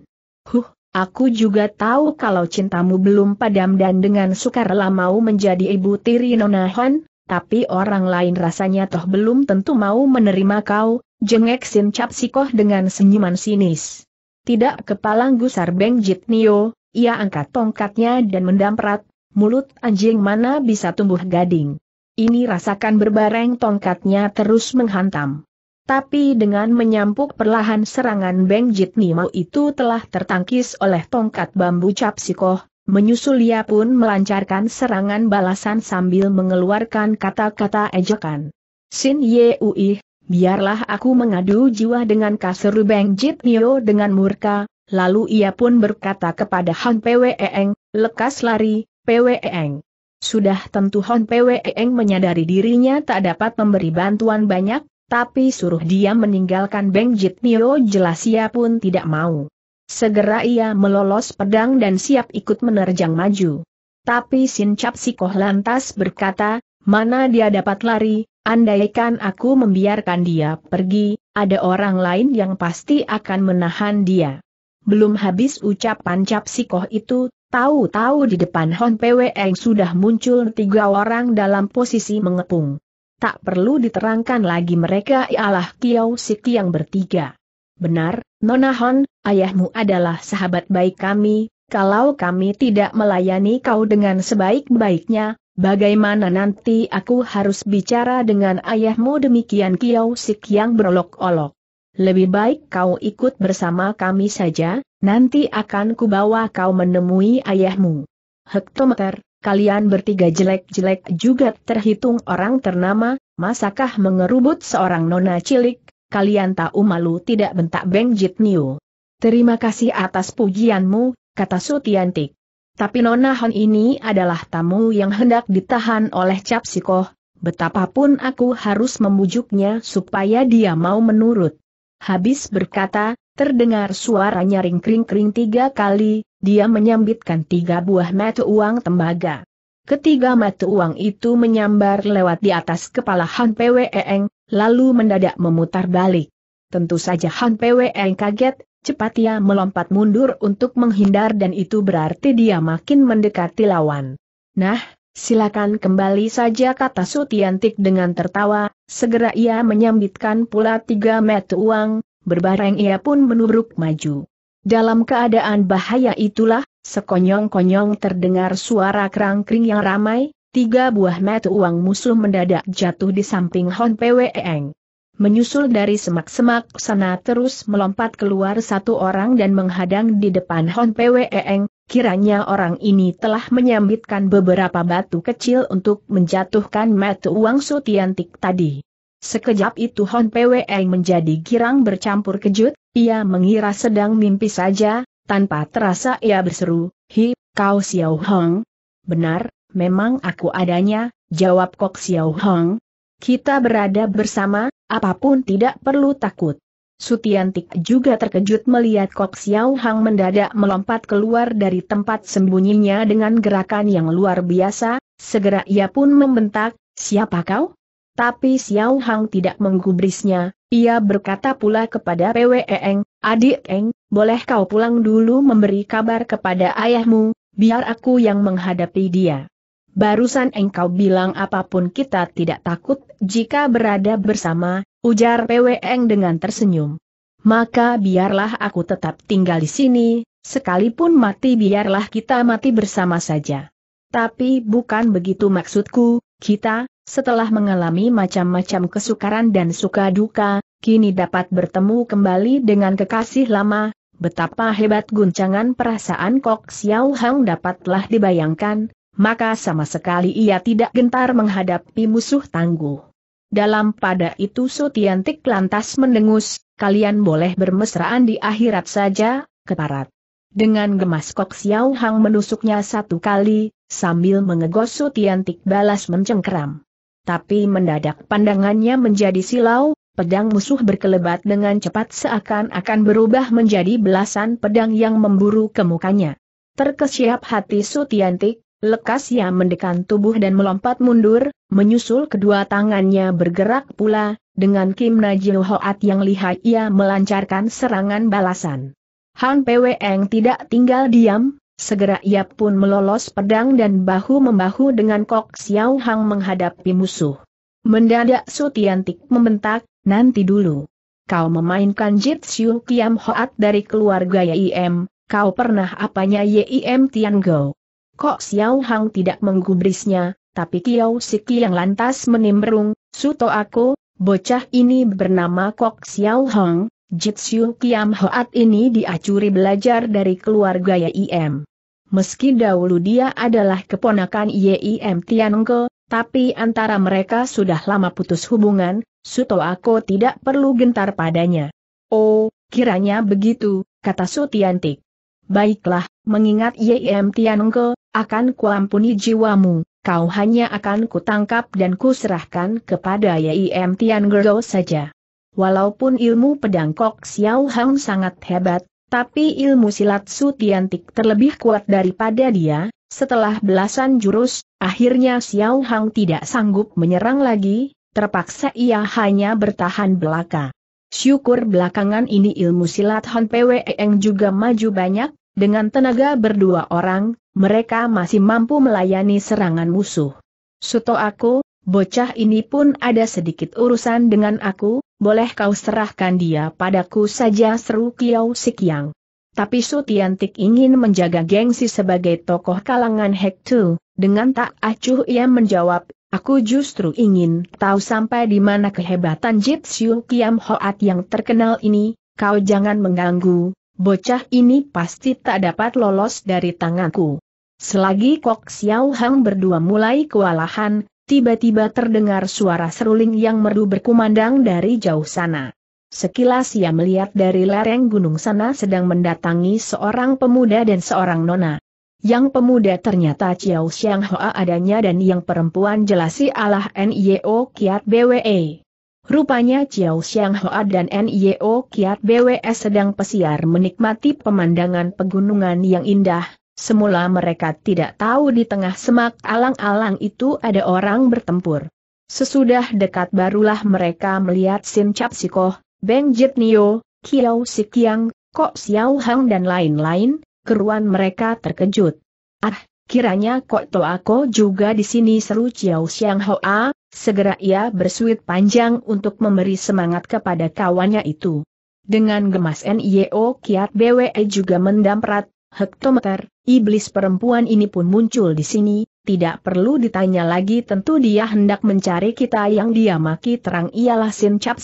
Huh, aku juga tahu kalau cintamu belum padam dan dengan sukarela mau menjadi ibu tiri Nona Han, tapi orang lain rasanya toh belum tentu mau menerima kau, jengek Sin Cap dengan senyuman sinis. Tidak kepalang gusar Beng nio, ia angkat tongkatnya dan mendamprat, mulut anjing mana bisa tumbuh gading. Ini rasakan berbareng tongkatnya terus menghantam. Tapi dengan menyampuk perlahan serangan Beng nio itu telah tertangkis oleh tongkat bambu cap sikoh, Menyusul ia pun melancarkan serangan balasan sambil mengeluarkan kata-kata ejekan. Sin Ye Ui, biarlah aku mengadu jiwa dengan kasur Beng Jit Nio dengan murka, lalu ia pun berkata kepada Han Eng, lekas lari, Eng. Sudah tentu Han Eng menyadari dirinya tak dapat memberi bantuan banyak, tapi suruh dia meninggalkan Beng Jit Nio jelas ia pun tidak mau. Segera ia melolos pedang dan siap ikut menerjang maju. Tapi Sin Cap Koh lantas berkata, mana dia dapat lari, andaikan aku membiarkan dia pergi, ada orang lain yang pasti akan menahan dia. Belum habis ucapan Cap Koh itu, tahu-tahu di depan Hon Pwe sudah muncul tiga orang dalam posisi mengepung tak perlu diterangkan lagi mereka ialah Kiao Siki yang bertiga. Benar, Nona Hon, ayahmu adalah sahabat baik kami, kalau kami tidak melayani kau dengan sebaik-baiknya, bagaimana nanti aku harus bicara dengan ayahmu demikian Kiau Sik yang berolok-olok. Lebih baik kau ikut bersama kami saja, nanti akan kubawa kau menemui ayahmu. Hektometer, kalian bertiga jelek-jelek juga terhitung orang ternama, masakah mengerubut seorang nona cilik, kalian tahu malu tidak bentak Beng Jit Niu. Terima kasih atas pujianmu, kata Sutiantik. Tapi Nona Hon ini adalah tamu yang hendak ditahan oleh Cap Sikoh, betapapun aku harus memujuknya supaya dia mau menurut. Habis berkata, terdengar suara nyaring kring-kring tiga kali, dia menyambitkan tiga buah mata uang tembaga. Ketiga mata uang itu menyambar lewat di atas kepala Han Pweng, e lalu mendadak memutar balik. Tentu saja Han Pwe kaget, cepat ia melompat mundur untuk menghindar dan itu berarti dia makin mendekati lawan. Nah, silakan kembali saja kata Sutiantik dengan tertawa, segera ia menyambitkan pula tiga meter uang, berbareng ia pun menuruk maju. Dalam keadaan bahaya itulah, sekonyong-konyong terdengar suara kerangkring yang ramai, Tiga buah mata uang musuh mendadak jatuh di samping Hon Pweng. Menyusul dari semak-semak sana terus melompat keluar satu orang dan menghadang di depan Hon Pweng, kiranya orang ini telah menyambitkan beberapa batu kecil untuk menjatuhkan mata uang Sutiantik tadi. Sekejap itu Hon Pweng menjadi girang bercampur kejut, ia mengira sedang mimpi saja, tanpa terasa ia berseru, Hi, kau Xiao Hong? Benar, Memang aku adanya, jawab Kok Xiao Hong. Kita berada bersama, apapun tidak perlu takut. Sutiantik juga terkejut melihat Kok Xiao Hang mendadak melompat keluar dari tempat sembunyinya dengan gerakan yang luar biasa, segera ia pun membentak, siapa kau? Tapi Xiao Hang tidak menggubrisnya, ia berkata pula kepada Pwe Eng, adik Eng, boleh kau pulang dulu memberi kabar kepada ayahmu, biar aku yang menghadapi dia. Barusan engkau bilang apapun kita tidak takut jika berada bersama, ujar Peweng dengan tersenyum. Maka biarlah aku tetap tinggal di sini, sekalipun mati biarlah kita mati bersama saja. Tapi bukan begitu maksudku, kita, setelah mengalami macam-macam kesukaran dan suka duka, kini dapat bertemu kembali dengan kekasih lama, betapa hebat guncangan perasaan Kok Xiao Hang dapatlah dibayangkan, maka sama sekali ia tidak gentar menghadapi musuh tangguh. Dalam pada itu Sutiantik lantas mendengus, kalian boleh bermesraan di akhirat saja, keparat. Dengan gemas Kok Xiao Hang menusuknya satu kali, sambil mengegos Sutiantik balas mencengkeram. Tapi mendadak pandangannya menjadi silau, pedang musuh berkelebat dengan cepat seakan-akan berubah menjadi belasan pedang yang memburu ke mukanya. Terkesiap hati Sutiantik, Lekas ia mendekan tubuh dan melompat mundur, menyusul kedua tangannya bergerak pula, dengan Kim Najil Hoat yang lihai ia melancarkan serangan balasan. Han Pweng tidak tinggal diam, segera ia pun melolos pedang dan bahu-membahu dengan Kok Xiao Hang menghadapi musuh. Mendadak Sutiantik membentak, nanti dulu. Kau memainkan Jitsu Kiam Hoat dari keluarga YIM, kau pernah apanya YIM Tian Gou. Kok Xiao Hang tidak menggubrisnya, tapi Kiao Siki yang lantas menimbrung, Suto aku, bocah ini bernama Kok Xiao Hang, Jitsu Kiam Hoat ini diacuri belajar dari keluarga YIM. Meski dahulu dia adalah keponakan YIM Tianengke, tapi antara mereka sudah lama putus hubungan, Suto aku tidak perlu gentar padanya. Oh, kiranya begitu, kata Sutiantik. Baiklah, mengingat YIM Tianengke akan kuampuni jiwamu, kau hanya akan kutangkap dan kuserahkan kepada Yim Tian saja. Walaupun ilmu pedang Kok Xiao Hang sangat hebat, tapi ilmu silat Su Tiantik terlebih kuat daripada dia, setelah belasan jurus, akhirnya Xiao Hang tidak sanggup menyerang lagi, terpaksa ia hanya bertahan belaka. Syukur belakangan ini ilmu silat Han Eng juga maju banyak, dengan tenaga berdua orang, mereka masih mampu melayani serangan musuh. Suto aku, bocah ini pun ada sedikit urusan dengan aku, boleh kau serahkan dia padaku saja seru Kiau Sikyang. Tapi Sutiantik ingin menjaga gengsi sebagai tokoh kalangan Hektu, dengan tak acuh ia menjawab, aku justru ingin tahu sampai di mana kehebatan Jitsu Kiam Hoat yang terkenal ini, kau jangan mengganggu, bocah ini pasti tak dapat lolos dari tanganku. Selagi Kok Xiao Hang berdua mulai kewalahan, tiba-tiba terdengar suara seruling yang merdu berkumandang dari jauh sana. Sekilas ia melihat dari lereng gunung sana sedang mendatangi seorang pemuda dan seorang nona. Yang pemuda ternyata Chiao Xiang Hoa adanya dan yang perempuan jelas si Allah Nio Kiat BWE. Rupanya Chiao Xiang Hoa dan Nio Kiat BWS sedang pesiar menikmati pemandangan pegunungan yang indah, semula mereka tidak tahu di tengah semak alang-alang itu ada orang bertempur. Sesudah dekat barulah mereka melihat Sim Chap Sikoh, Beng Jit Nio, Kiao Sikiang, Kok Xiao Hang dan lain-lain, keruan mereka terkejut. Ah, kiranya Kok Toako juga di sini seru Chiao Xiang Hoa, Segera ia bersuit panjang untuk memberi semangat kepada kawannya itu. Dengan gemas NIO Kiat BWE juga mendamprat, hektometer, iblis perempuan ini pun muncul di sini, tidak perlu ditanya lagi tentu dia hendak mencari kita yang dia maki terang ialah Sin Cap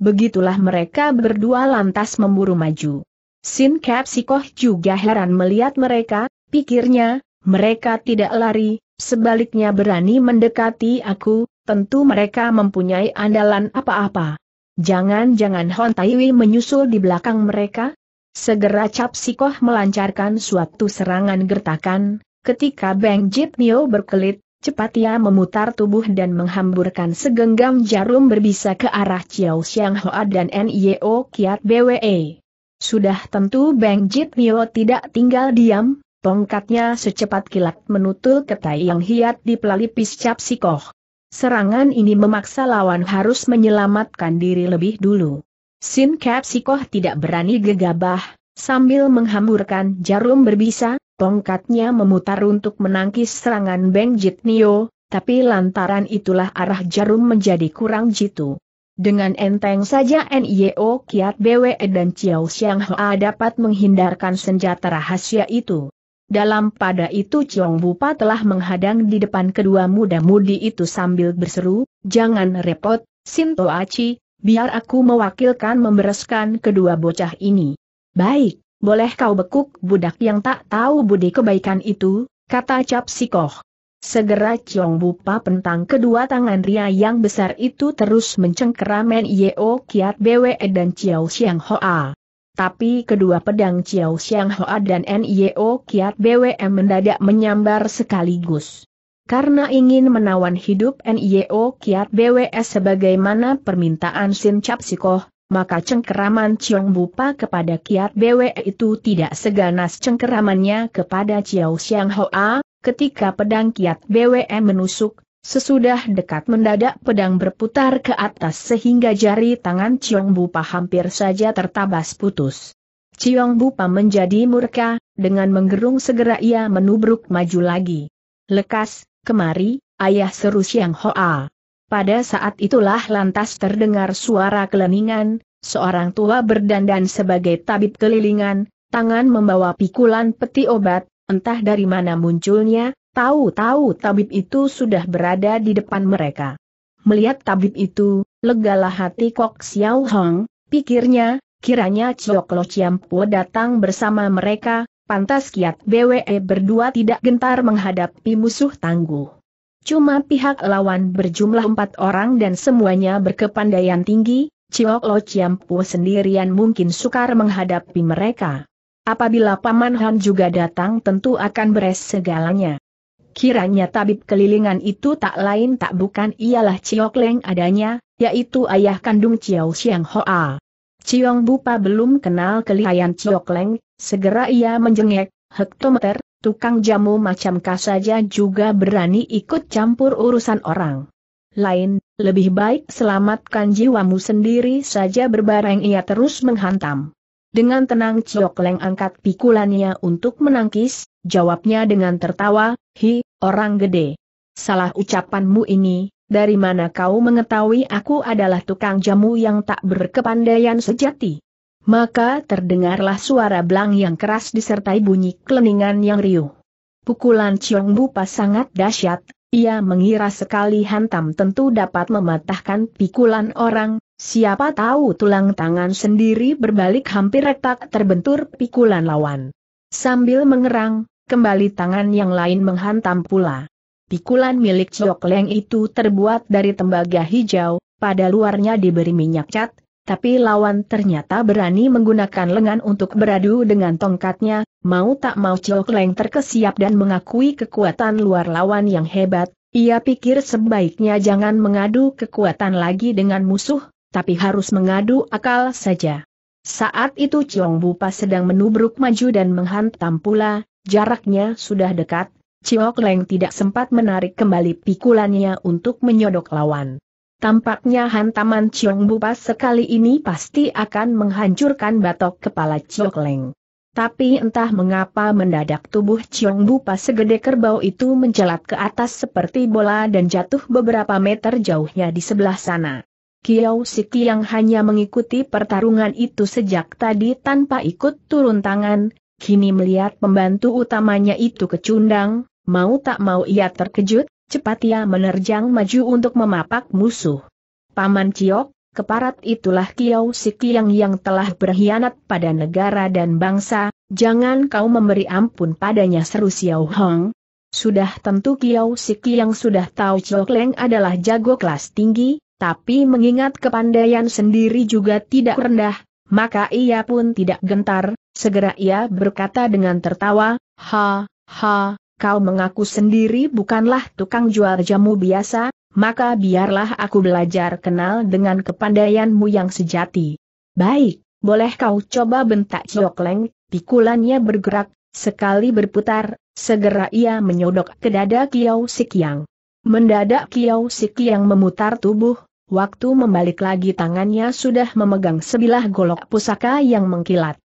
Begitulah mereka berdua lantas memburu maju. Sin Cap juga heran melihat mereka, pikirnya, mereka tidak lari, sebaliknya berani mendekati aku, tentu mereka mempunyai andalan apa-apa. Jangan-jangan Hon Taiwi menyusul di belakang mereka? Segera Cap Sikoh melancarkan suatu serangan gertakan, ketika Beng Jit Nio berkelit, cepat ia memutar tubuh dan menghamburkan segenggam jarum berbisa ke arah Chiao Xiang Hoa dan Nio Kiat BWE. Sudah tentu Beng Jit Nio tidak tinggal diam, Tongkatnya secepat kilat menutul ketai yang hiat di pelipis cap sikoh. Serangan ini memaksa lawan harus menyelamatkan diri lebih dulu. Sin Cap Sikoh tidak berani gegabah, sambil menghamburkan jarum berbisa, tongkatnya memutar untuk menangkis serangan Beng Jitnio, tapi lantaran itulah arah jarum menjadi kurang jitu. Dengan enteng saja NIO Kiat BWE dan Chiao Xiang Hoa dapat menghindarkan senjata rahasia itu. Dalam pada itu Chong Bupa telah menghadang di depan kedua muda-mudi itu sambil berseru, jangan repot, Sinto Aci, biar aku mewakilkan membereskan kedua bocah ini. Baik, boleh kau bekuk budak yang tak tahu budi kebaikan itu, kata Cap Sikoh. Segera Chong Bupa pentang kedua tangan Ria yang besar itu terus mencengkeram Yeo Kiat Bwe dan Chiao Siang Hoa tapi kedua pedang Chiao Xiang Hoa dan Nio Kiat BWM mendadak menyambar sekaligus. Karena ingin menawan hidup Nio Kiat BWS sebagaimana permintaan Sin Cap maka cengkeraman Chiong Bupa kepada Kiat BWS itu tidak seganas cengkeramannya kepada Chiao Xiang Hoa, ketika pedang Kiat BWM menusuk, Sesudah dekat mendadak pedang berputar ke atas sehingga jari tangan Ciong Bupa hampir saja tertabas putus. Ciong Bupa menjadi murka, dengan menggerung segera ia menubruk maju lagi. Lekas, kemari, ayah seru Siang Hoa. Pada saat itulah lantas terdengar suara keleningan, seorang tua berdandan sebagai tabib kelilingan, tangan membawa pikulan peti obat, entah dari mana munculnya, Tahu-tahu tabib itu sudah berada di depan mereka. Melihat tabib itu, legalah hati Kok Xiao Hong, pikirnya, kiranya Chok Lo Po datang bersama mereka, pantas kiat BWE berdua tidak gentar menghadapi musuh tangguh. Cuma pihak lawan berjumlah empat orang dan semuanya berkepandaian tinggi, Chok Lo Po sendirian mungkin sukar menghadapi mereka. Apabila Paman Han juga datang tentu akan beres segalanya. Kiranya tabib kelilingan itu tak lain tak bukan ialah Ciok Leng adanya, yaitu ayah kandung Ciao Xiang Hoa. Ciong Bupa belum kenal kelihayan Ciok Leng, segera ia menjengek, hektometer, tukang jamu macam kah saja juga berani ikut campur urusan orang lain, lebih baik selamatkan jiwamu sendiri saja berbareng ia terus menghantam. Dengan tenang Ciok Leng angkat pikulannya untuk menangkis, jawabnya dengan tertawa, hi, orang gede. Salah ucapanmu ini, dari mana kau mengetahui aku adalah tukang jamu yang tak berkepandaian sejati? Maka terdengarlah suara belang yang keras disertai bunyi keleningan yang riuh. Pukulan Chiong Bupa sangat dahsyat, ia mengira sekali hantam tentu dapat mematahkan pikulan orang, Siapa tahu tulang tangan sendiri berbalik hampir retak terbentur pikulan lawan. Sambil mengerang, kembali tangan yang lain menghantam pula. Pikulan milik Chok Leng itu terbuat dari tembaga hijau, pada luarnya diberi minyak cat, tapi lawan ternyata berani menggunakan lengan untuk beradu dengan tongkatnya, mau tak mau Chok Leng terkesiap dan mengakui kekuatan luar lawan yang hebat, ia pikir sebaiknya jangan mengadu kekuatan lagi dengan musuh, tapi harus mengadu akal saja. Saat itu Chong Bupa sedang menubruk maju dan menghantam pula, Jaraknya sudah dekat, Ciok Leng tidak sempat menarik kembali pikulannya untuk menyodok lawan. Tampaknya hantaman Ciong Bupas sekali ini pasti akan menghancurkan batok kepala Ciok Leng. Tapi entah mengapa mendadak tubuh Ciong Bupa segede kerbau itu mencelat ke atas seperti bola dan jatuh beberapa meter jauhnya di sebelah sana. Kiao Siki yang hanya mengikuti pertarungan itu sejak tadi tanpa ikut turun tangan, Kini melihat pembantu utamanya itu kecundang, mau tak mau ia terkejut, cepat ia menerjang maju untuk memapak musuh. Paman Ciok, keparat itulah Kiau Sikiang yang telah berkhianat pada negara dan bangsa, jangan kau memberi ampun padanya seru Xiao Hong. Sudah tentu Kiau yang sudah tahu Ciok Leng adalah jago kelas tinggi, tapi mengingat kepandaian sendiri juga tidak rendah, maka ia pun tidak gentar, Segera ia berkata dengan tertawa, Ha, ha, kau mengaku sendiri bukanlah tukang jual jamu biasa, maka biarlah aku belajar kenal dengan kepandaianmu yang sejati. Baik, boleh kau coba bentak leng, pikulannya bergerak, sekali berputar, segera ia menyodok ke dada Kiau Sikiang. Mendadak Kiau Sikiang memutar tubuh, waktu membalik lagi tangannya sudah memegang sebilah golok pusaka yang mengkilat.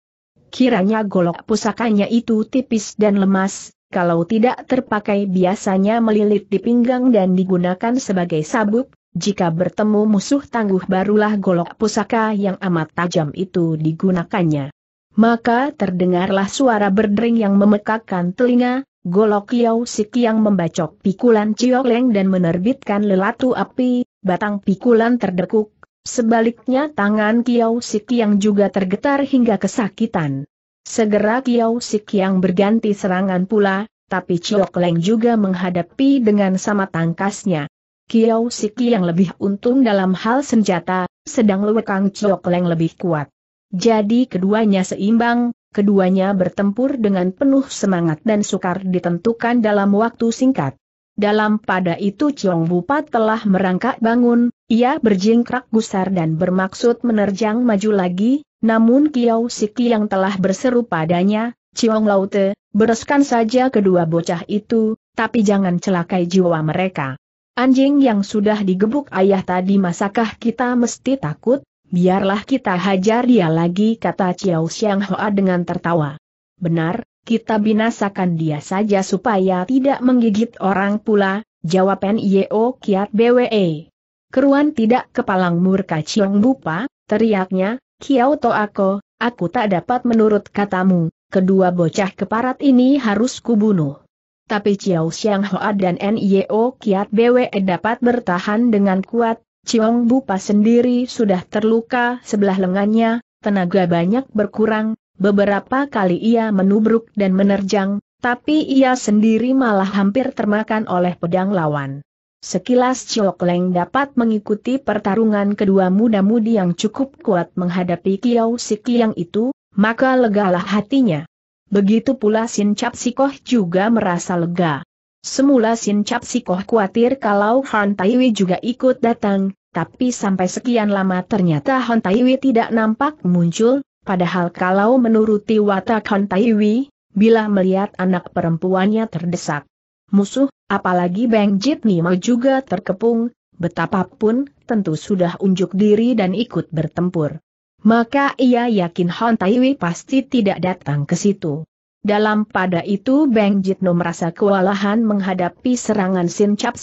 Kiranya golok pusakanya itu tipis dan lemas, kalau tidak terpakai biasanya melilit di pinggang dan digunakan sebagai sabuk, jika bertemu musuh tangguh barulah golok pusaka yang amat tajam itu digunakannya. Maka terdengarlah suara berdering yang memekakkan telinga, golok Liao Sik yang membacok pikulan leng dan menerbitkan lelatu api, batang pikulan terdekuk, Sebaliknya tangan Kiao Sik yang juga tergetar hingga kesakitan. Segera Kiao Sik yang berganti serangan pula, tapi Ciok Leng juga menghadapi dengan sama tangkasnya. Kiao Sik yang lebih untung dalam hal senjata, sedang lewekang Ciok Leng lebih kuat. Jadi keduanya seimbang, keduanya bertempur dengan penuh semangat dan sukar ditentukan dalam waktu singkat. Dalam pada itu Chong Bupat telah merangkak bangun, ia berjingkrak gusar dan bermaksud menerjang maju lagi, namun Kiao Siki yang telah berseru padanya, Chong Laute, bereskan saja kedua bocah itu, tapi jangan celakai jiwa mereka. Anjing yang sudah digebuk ayah tadi masakah kita mesti takut? Biarlah kita hajar dia lagi kata Chiao Xiang Hoa dengan tertawa. Benar, kita binasakan dia saja supaya tidak menggigit orang pula, jawab N.I.O. Kiat BWE. Keruan tidak kepalang murka Ciong Bupa, teriaknya, Kiao To Ako, aku tak dapat menurut katamu, kedua bocah keparat ini harus kubunuh. Tapi Ciao Xiang Hoa dan N.I.O. Kiat BWE dapat bertahan dengan kuat, Ciong Bupa sendiri sudah terluka sebelah lengannya, tenaga banyak berkurang, Beberapa kali ia menubruk dan menerjang, tapi ia sendiri malah hampir termakan oleh pedang lawan. Sekilas Chok Leng dapat mengikuti pertarungan kedua muda-mudi yang cukup kuat menghadapi Kiao Siki yang itu, maka legalah hatinya. Begitu pula Sin Cap Sikoh juga merasa lega. Semula Sin Cap Sikoh khawatir kalau Han Taiwi juga ikut datang, tapi sampai sekian lama ternyata Han Taiwi tidak nampak muncul, Padahal kalau menuruti watak Hon Taiwi, bila melihat anak perempuannya terdesak musuh, apalagi Beng Jitnima juga terkepung, betapapun tentu sudah unjuk diri dan ikut bertempur. Maka ia yakin Hon Taiwi pasti tidak datang ke situ. Dalam pada itu Beng Jitno merasa kewalahan menghadapi serangan Sin Cap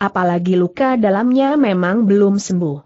apalagi luka dalamnya memang belum sembuh.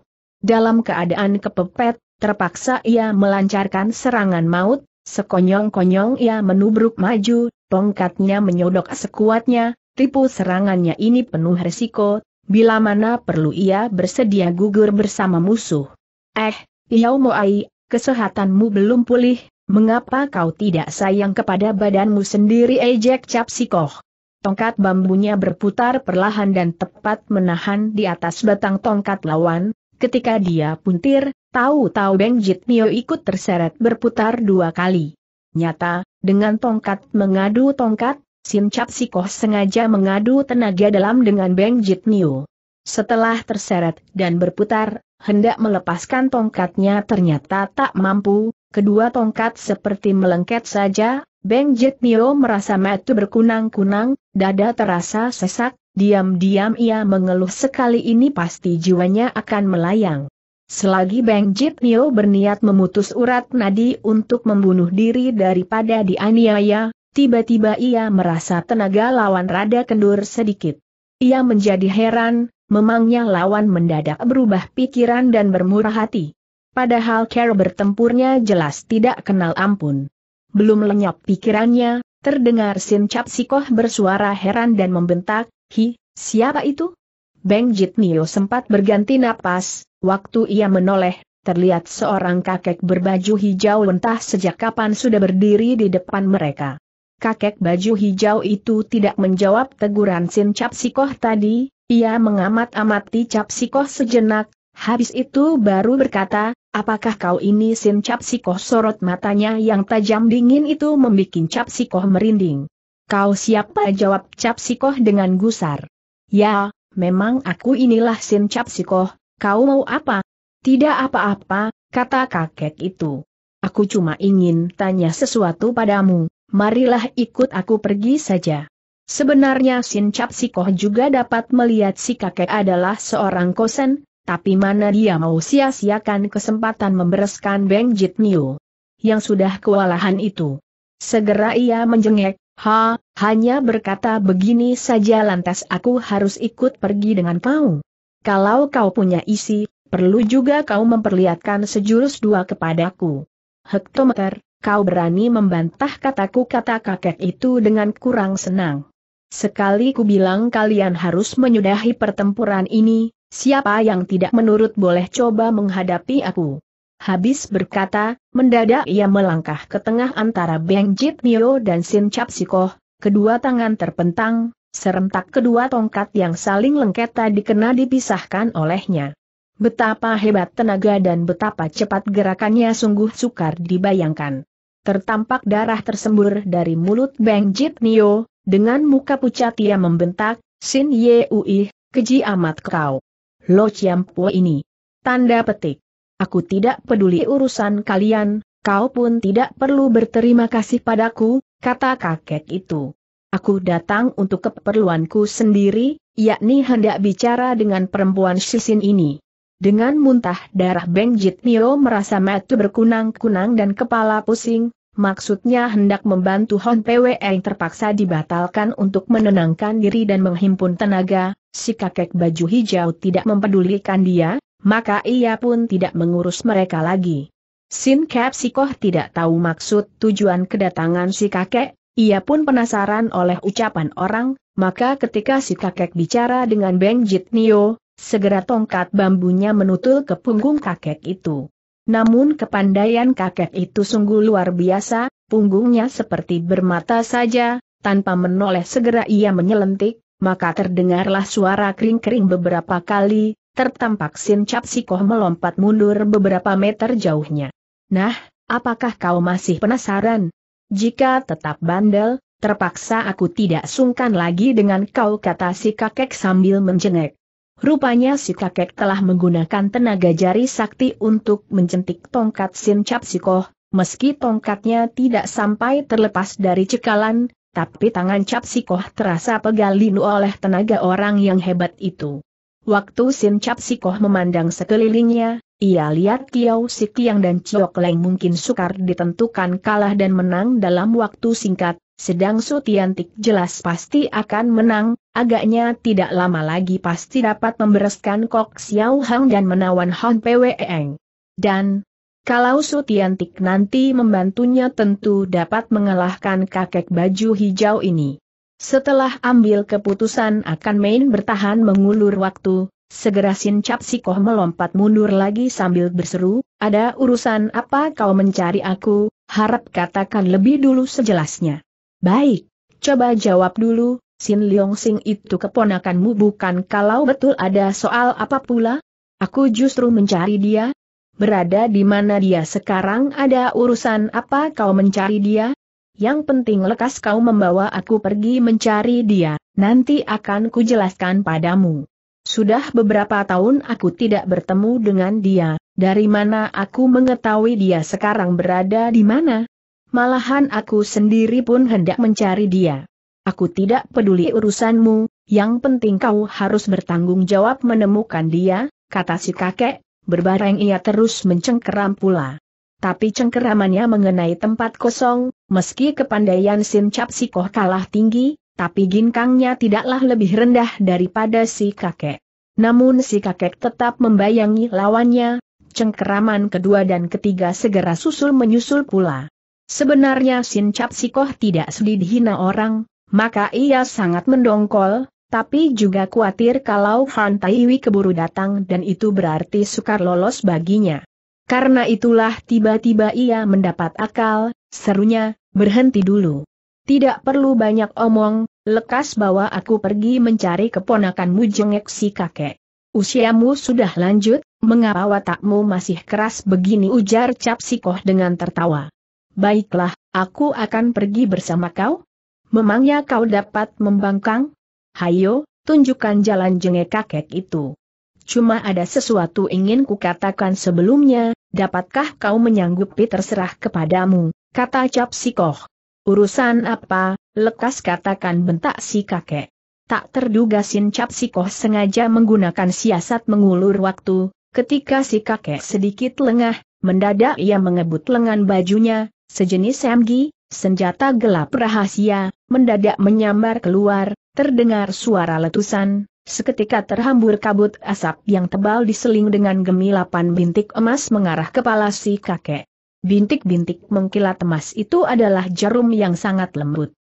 Dalam keadaan kepepet, Terpaksa ia melancarkan serangan maut, sekonyong-konyong ia menubruk maju, tongkatnya menyodok sekuatnya, tipu serangannya ini penuh resiko, bila mana perlu ia bersedia gugur bersama musuh. Eh, Yao Moai, kesehatanmu belum pulih, mengapa kau tidak sayang kepada badanmu sendiri ejek cap sikoh? Tongkat bambunya berputar perlahan dan tepat menahan di atas batang tongkat lawan, ketika dia puntir, Tahu-tahu Beng Mio ikut terseret berputar dua kali. Nyata, dengan tongkat mengadu tongkat, Sim Cap Sikoh sengaja mengadu tenaga dalam dengan Beng Mio. Setelah terseret dan berputar, hendak melepaskan tongkatnya ternyata tak mampu, kedua tongkat seperti melengket saja, Beng Mio merasa metu berkunang-kunang, dada terasa sesak, diam-diam ia mengeluh sekali ini pasti jiwanya akan melayang. Selagi Beng Jit Nio berniat memutus urat nadi untuk membunuh diri daripada dianiaya, tiba-tiba ia merasa tenaga lawan rada kendur sedikit. Ia menjadi heran, memangnya lawan mendadak berubah pikiran dan bermurah hati. Padahal Carol bertempurnya jelas tidak kenal ampun. Belum lenyap pikirannya, terdengar Sin Cap Sikoh bersuara heran dan membentak, Hi, siapa itu? Beng Jit Nio sempat berganti napas, Waktu ia menoleh, terlihat seorang kakek berbaju hijau entah sejak kapan sudah berdiri di depan mereka. Kakek baju hijau itu tidak menjawab teguran Sin Capsikoh tadi, ia mengamat-amati Capsikoh sejenak, habis itu baru berkata, apakah kau ini Sin Capsikoh?" sorot matanya yang tajam dingin itu membuat Capsikoh merinding. Kau siapa jawab Capsikoh dengan gusar. Ya, memang aku inilah Sin Capsikoh." Kau mau apa? Tidak apa-apa, kata kakek itu. Aku cuma ingin tanya sesuatu padamu, marilah ikut aku pergi saja. Sebenarnya Sin Cap juga dapat melihat si kakek adalah seorang kosen, tapi mana dia mau sia-siakan kesempatan membereskan Beng Jit Nio yang sudah kewalahan itu. Segera ia menjengek, ha, hanya berkata begini saja lantas aku harus ikut pergi dengan kau. Kalau kau punya isi, perlu juga kau memperlihatkan sejurus dua kepadaku. Hektometer, kau berani membantah kataku kata kakek itu dengan kurang senang. Sekali ku bilang kalian harus menyudahi pertempuran ini, siapa yang tidak menurut boleh coba menghadapi aku. Habis berkata, mendadak ia melangkah ke tengah antara Beng Jit Mio dan Sin Capsikoh, kedua tangan terpentang, Serentak kedua tongkat yang saling lengket tadi kena dipisahkan olehnya. Betapa hebat tenaga dan betapa cepat gerakannya sungguh sukar dibayangkan. Tertampak darah tersembur dari mulut Beng Jit Nio, dengan muka pucat ia membentak, Sin Ye Ui, keji amat kau. Lo Chiam Po ini. Tanda petik. Aku tidak peduli urusan kalian, kau pun tidak perlu berterima kasih padaku, kata kakek itu. Aku datang untuk keperluanku sendiri, yakni hendak bicara dengan perempuan sisin ini. Dengan muntah darah Beng Nio merasa mata berkunang-kunang dan kepala pusing, maksudnya hendak membantu Hon PWE yang terpaksa dibatalkan untuk menenangkan diri dan menghimpun tenaga, si kakek baju hijau tidak mempedulikan dia, maka ia pun tidak mengurus mereka lagi. Sin Kap Sikoh tidak tahu maksud tujuan kedatangan si kakek, ia pun penasaran oleh ucapan orang, maka ketika si kakek bicara dengan Beng Nio, segera tongkat bambunya menutul ke punggung kakek itu. Namun kepandaian kakek itu sungguh luar biasa, punggungnya seperti bermata saja, tanpa menoleh segera ia menyelentik, maka terdengarlah suara kering-kering beberapa kali, tertampak Sin Cap Sikoh melompat mundur beberapa meter jauhnya. Nah, apakah kau masih penasaran? Jika tetap bandel, terpaksa aku tidak sungkan lagi dengan kau kata si kakek sambil menjengek. Rupanya si kakek telah menggunakan tenaga jari sakti untuk mencentik tongkat Cap sikoh, meski tongkatnya tidak sampai terlepas dari cekalan, tapi tangan cap sikoh terasa pegalinu oleh tenaga orang yang hebat itu. Waktu Cap sikoh memandang sekelilingnya, ia lihat Kiau Sik Yang dan Chiok Leng mungkin sukar ditentukan kalah dan menang dalam waktu singkat, sedang Sutiantik jelas pasti akan menang, agaknya tidak lama lagi pasti dapat membereskan Kok Xiao Hang dan menawan Han Pweeng. Dan, kalau Sutiantik nanti membantunya tentu dapat mengalahkan kakek baju hijau ini. Setelah ambil keputusan akan main bertahan mengulur waktu, Segera Sin Cap melompat mundur lagi sambil berseru, ada urusan apa kau mencari aku, harap katakan lebih dulu sejelasnya. Baik, coba jawab dulu, Sin Leong Sing itu keponakanmu bukan kalau betul ada soal apa pula? Aku justru mencari dia. Berada di mana dia sekarang ada urusan apa kau mencari dia? Yang penting lekas kau membawa aku pergi mencari dia, nanti akan kujelaskan padamu. Sudah beberapa tahun aku tidak bertemu dengan dia, dari mana aku mengetahui dia sekarang berada di mana? Malahan aku sendiri pun hendak mencari dia. Aku tidak peduli urusanmu, yang penting kau harus bertanggung jawab menemukan dia, kata si kakek, berbareng ia terus mencengkeram pula. Tapi cengkeramannya mengenai tempat kosong, meski kepandaian Sin Cap Sikoh kalah tinggi, tapi ginkangnya tidaklah lebih rendah daripada si kakek. Namun si kakek tetap membayangi lawannya, cengkeraman kedua dan ketiga segera susul menyusul pula. Sebenarnya Sin Cap tidak sedih dihina orang, maka ia sangat mendongkol, tapi juga khawatir kalau Han Taiwi keburu datang dan itu berarti sukar lolos baginya. Karena itulah tiba-tiba ia mendapat akal, serunya, berhenti dulu. Tidak perlu banyak omong, lekas bawa aku pergi mencari keponakanmu jengek si kakek. Usiamu sudah lanjut, mengapa watakmu masih keras begini ujar Cap Sikoh dengan tertawa. Baiklah, aku akan pergi bersama kau. Memangnya kau dapat membangkang? Hayo, tunjukkan jalan jengek kakek itu. Cuma ada sesuatu ingin kukatakan sebelumnya, dapatkah kau menyanggupi terserah kepadamu, kata Cap Sikoh. Urusan apa, lekas katakan bentak si kakek. Tak terduga Sin Cap Sikoh sengaja menggunakan siasat mengulur waktu, ketika si kakek sedikit lengah, mendadak ia mengebut lengan bajunya, sejenis semgi, senjata gelap rahasia, mendadak menyambar keluar, terdengar suara letusan, seketika terhambur kabut asap yang tebal diseling dengan gemilapan bintik emas mengarah kepala si kakek. Bintik-bintik mengkilat emas itu adalah jarum yang sangat lembut.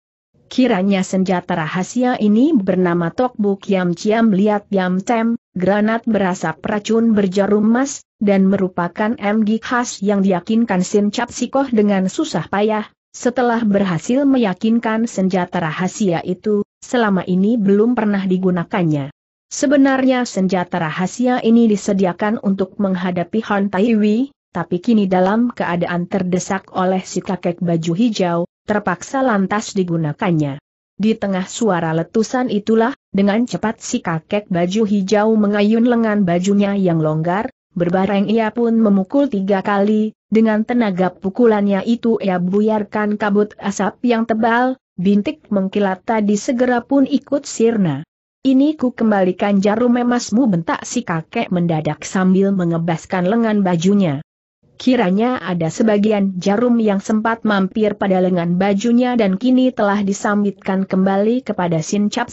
Kiranya senjata rahasia ini bernama Tokbu Yam Ciam Liat Yam Tem, granat berasap racun berjarum emas, dan merupakan MG khas yang diyakinkan Sin Cap dengan susah payah. Setelah berhasil meyakinkan senjata rahasia itu, selama ini belum pernah digunakannya. Sebenarnya senjata rahasia ini disediakan untuk menghadapi Han Taiwi, tapi kini dalam keadaan terdesak oleh si kakek baju hijau, terpaksa lantas digunakannya. Di tengah suara letusan itulah, dengan cepat si kakek baju hijau mengayun lengan bajunya yang longgar, berbareng ia pun memukul tiga kali, dengan tenaga pukulannya itu ia buyarkan kabut asap yang tebal, bintik mengkilat tadi segera pun ikut sirna. Ini ku kembalikan jarum emasmu bentak si kakek mendadak sambil mengebaskan lengan bajunya. Kiranya ada sebagian jarum yang sempat mampir pada lengan bajunya dan kini telah disambitkan kembali kepada Sin Cap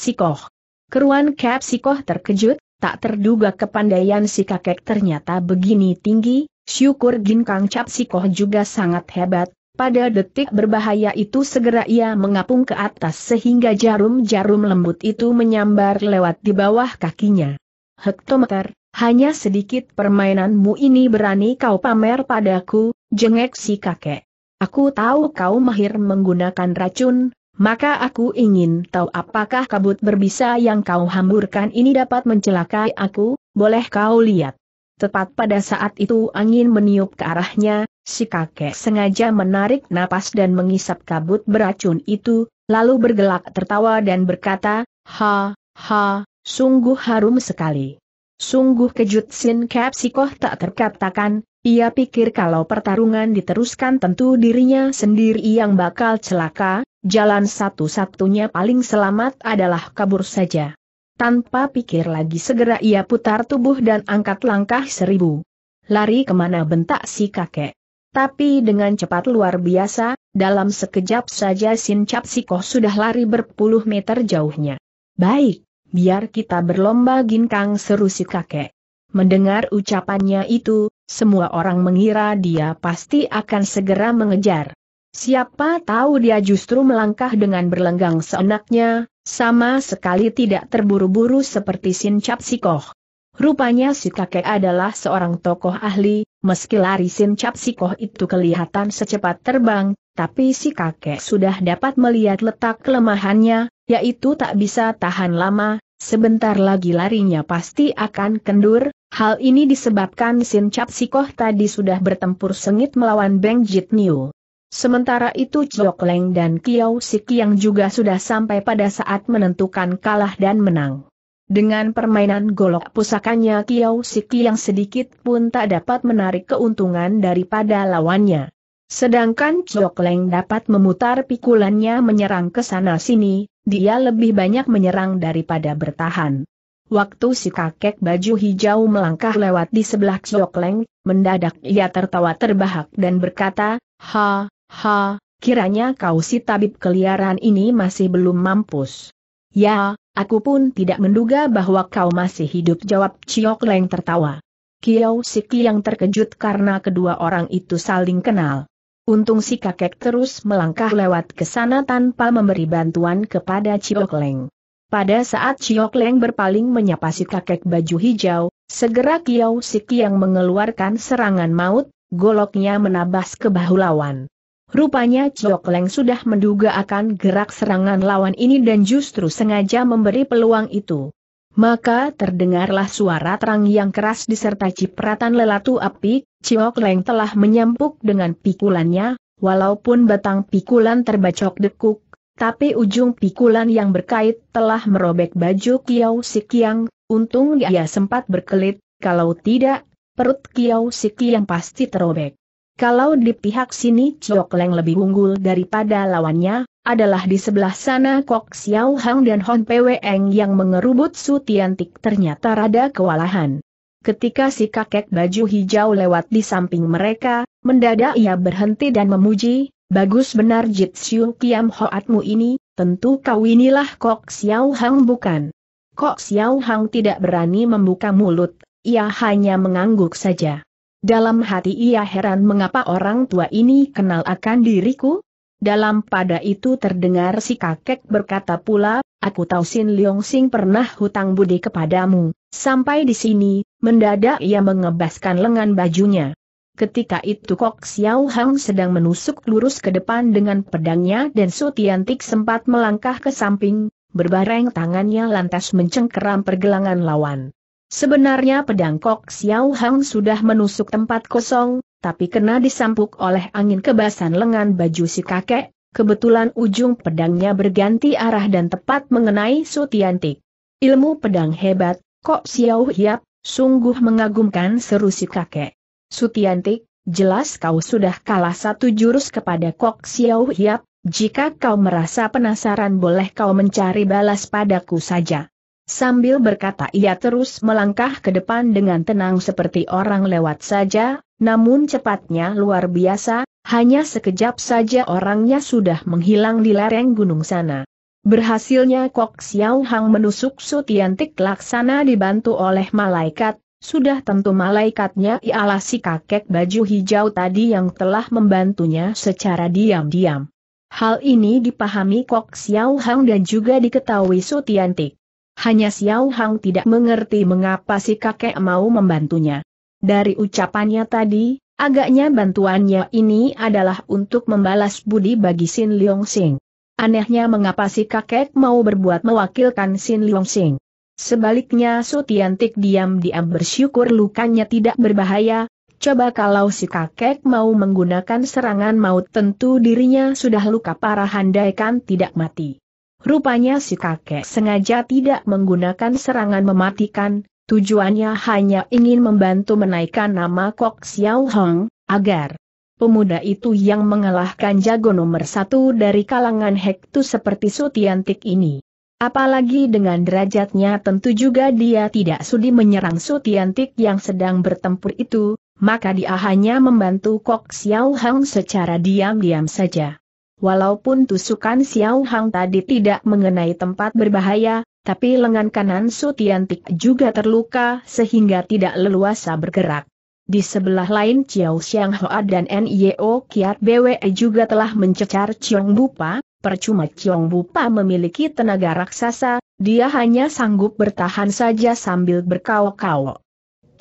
Keruan Cap terkejut, tak terduga kepandaian si kakek ternyata begini tinggi, syukur Ginkang Cap Sikoh juga sangat hebat, pada detik berbahaya itu segera ia mengapung ke atas sehingga jarum-jarum lembut itu menyambar lewat di bawah kakinya. Hektometer, hanya sedikit permainanmu ini berani kau pamer padaku, jengek si kakek. Aku tahu kau mahir menggunakan racun, maka aku ingin tahu apakah kabut berbisa yang kau hamburkan ini dapat mencelakai aku, boleh kau lihat. Tepat pada saat itu angin meniup ke arahnya, si kakek sengaja menarik napas dan mengisap kabut beracun itu, lalu bergelak tertawa dan berkata, Ha, ha, sungguh harum sekali. Sungguh kejut Sin Kapsikoh tak terkatakan, ia pikir kalau pertarungan diteruskan tentu dirinya sendiri yang bakal celaka, jalan satu-satunya paling selamat adalah kabur saja. Tanpa pikir lagi segera ia putar tubuh dan angkat langkah seribu. Lari kemana bentak si kakek. Tapi dengan cepat luar biasa, dalam sekejap saja Sin Capsikoh sudah lari berpuluh meter jauhnya. Baik, biar kita berlomba ginkang seru si kakek. Mendengar ucapannya itu, semua orang mengira dia pasti akan segera mengejar. Siapa tahu dia justru melangkah dengan berlenggang seenaknya, sama sekali tidak terburu-buru seperti Sin Cap Sikoh. Rupanya si kakek adalah seorang tokoh ahli, meski lari Sin Cap Sikoh itu kelihatan secepat terbang, tapi si kakek sudah dapat melihat letak kelemahannya, yaitu tak bisa tahan lama, Sebentar lagi larinya pasti akan kendur, hal ini disebabkan Sin Cap Sikoh tadi sudah bertempur sengit melawan Beng Jit Niu. Sementara itu Chok Leng dan Kiao Sik yang juga sudah sampai pada saat menentukan kalah dan menang. Dengan permainan golok pusakanya Kiao Sik yang sedikit pun tak dapat menarik keuntungan daripada lawannya. Sedangkan Chok Leng dapat memutar pikulannya menyerang ke sana sini, dia lebih banyak menyerang daripada bertahan. Waktu si kakek baju hijau melangkah lewat di sebelah Leng, mendadak ia tertawa terbahak dan berkata, Ha, ha, kiranya kau si tabib keliaran ini masih belum mampus. Ya, aku pun tidak menduga bahwa kau masih hidup jawab Leng tertawa. Kiao Siki yang terkejut karena kedua orang itu saling kenal. Untung si kakek terus melangkah lewat ke sana tanpa memberi bantuan kepada Ciok Leng. Pada saat Ciok Leng berpaling menyapa si kakek baju hijau, segera Kiau Siki yang mengeluarkan serangan maut, goloknya menabas ke bahu lawan. Rupanya Ciok Leng sudah menduga akan gerak serangan lawan ini dan justru sengaja memberi peluang itu. Maka terdengarlah suara terang yang keras disertai cipratan lelatu api, Ciok Leng telah menyampuk dengan pikulannya, walaupun batang pikulan terbacok dekuk, tapi ujung pikulan yang berkait telah merobek baju Kiao Sikiang, untung dia sempat berkelit, kalau tidak, perut Kiao Sikiang pasti terobek. Kalau di pihak sini Ciok Leng lebih unggul daripada lawannya, adalah di sebelah sana Kok Xiao Hang dan Hon Pwe Eng yang mengerubut Su Tiantik ternyata rada kewalahan. Ketika si kakek baju hijau lewat di samping mereka, mendadak ia berhenti dan memuji, Bagus benar Jitsu Kiam Hoatmu ini, tentu kau inilah Kok Xiao Hang bukan? Kok Xiao Hang tidak berani membuka mulut, ia hanya mengangguk saja. Dalam hati ia heran mengapa orang tua ini kenal akan diriku? Dalam pada itu terdengar si kakek berkata pula, Aku tahu Sin Leong Sing pernah hutang budi kepadamu. Sampai di sini, mendadak ia mengebaskan lengan bajunya. Ketika itu Kok Xiao Hang sedang menusuk lurus ke depan dengan pedangnya dan Su Tiantik sempat melangkah ke samping, berbareng tangannya lantas mencengkeram pergelangan lawan. Sebenarnya pedang Kok Xiao Hang sudah menusuk tempat kosong, tapi kena disampuk oleh angin kebasan lengan baju si kakek, kebetulan ujung pedangnya berganti arah dan tepat mengenai Sutiantik. Ilmu pedang hebat, kok Xiao Hiap, sungguh mengagumkan seru si kakek. Sutiantik, jelas kau sudah kalah satu jurus kepada Kok Xiao Hiap, jika kau merasa penasaran boleh kau mencari balas padaku saja. Sambil berkata ia terus melangkah ke depan dengan tenang seperti orang lewat saja, namun cepatnya luar biasa, hanya sekejap saja orangnya sudah menghilang di lereng gunung sana. Berhasilnya Kok Xiao Hang menusuk Sutiantik Laksana dibantu oleh malaikat, sudah tentu malaikatnya ialah si kakek baju hijau tadi yang telah membantunya secara diam-diam. Hal ini dipahami Kok Xiao Hang dan juga diketahui Sutiantik. Hanya Xiao Hang tidak mengerti mengapa si kakek mau membantunya. Dari ucapannya tadi, Agaknya bantuannya ini adalah untuk membalas budi bagi Sin Leong Sing. Anehnya mengapa si kakek mau berbuat mewakilkan Sin Leong Sing. Sebaliknya Sutiantik diam-diam bersyukur lukanya tidak berbahaya, coba kalau si kakek mau menggunakan serangan maut tentu dirinya sudah luka parah handaikan tidak mati. Rupanya si kakek sengaja tidak menggunakan serangan mematikan, Tujuannya hanya ingin membantu menaikkan nama Kok Xiao Hong, agar pemuda itu yang mengalahkan jago nomor satu dari kalangan Hektu seperti Sutiantik ini. Apalagi dengan derajatnya tentu juga dia tidak sudi menyerang Sutiantik yang sedang bertempur itu, maka dia hanya membantu Kok Xiao Hong secara diam-diam saja. Walaupun tusukan Xiao Hang tadi tidak mengenai tempat berbahaya, tapi lengan kanan Sutiantik juga terluka sehingga tidak leluasa bergerak. Di sebelah lain Chiao Xiang Hoa dan N.I.O. E Kiat BWE juga telah mencecar Chiong Bupa, percuma Chiong Bupa memiliki tenaga raksasa, dia hanya sanggup bertahan saja sambil berkawok-kawok.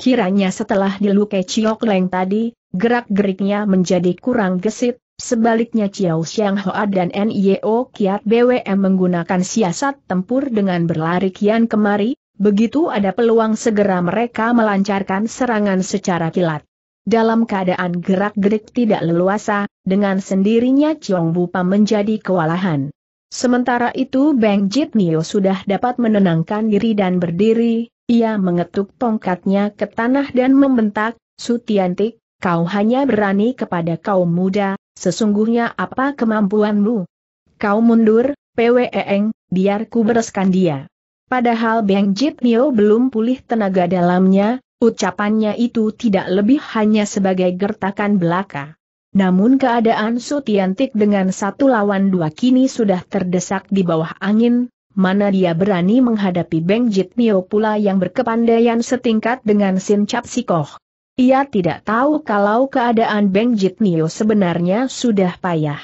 Kiranya setelah dilukai Chiok Leng tadi, gerak-geriknya menjadi kurang gesit, Sebaliknya Chiao Xiang Hoa dan Nio Kiat BWM menggunakan siasat tempur dengan berlari kian kemari, begitu ada peluang segera mereka melancarkan serangan secara kilat. Dalam keadaan gerak-gerik tidak leluasa, dengan sendirinya Chiong Bupa menjadi kewalahan. Sementara itu Beng Jit Nio sudah dapat menenangkan diri dan berdiri, ia mengetuk tongkatnya ke tanah dan membentak, Sutiantik, kau hanya berani kepada kaum muda, Sesungguhnya apa kemampuanmu? Kau mundur, e Eng, biar ku bereskan dia. Padahal Beng Neo belum pulih tenaga dalamnya, ucapannya itu tidak lebih hanya sebagai gertakan belaka. Namun keadaan Sutiantik dengan satu lawan dua kini sudah terdesak di bawah angin, mana dia berani menghadapi Beng Neo pula yang berkepandaian setingkat dengan Sin Cap ia tidak tahu kalau keadaan Beng Jitnio sebenarnya sudah payah.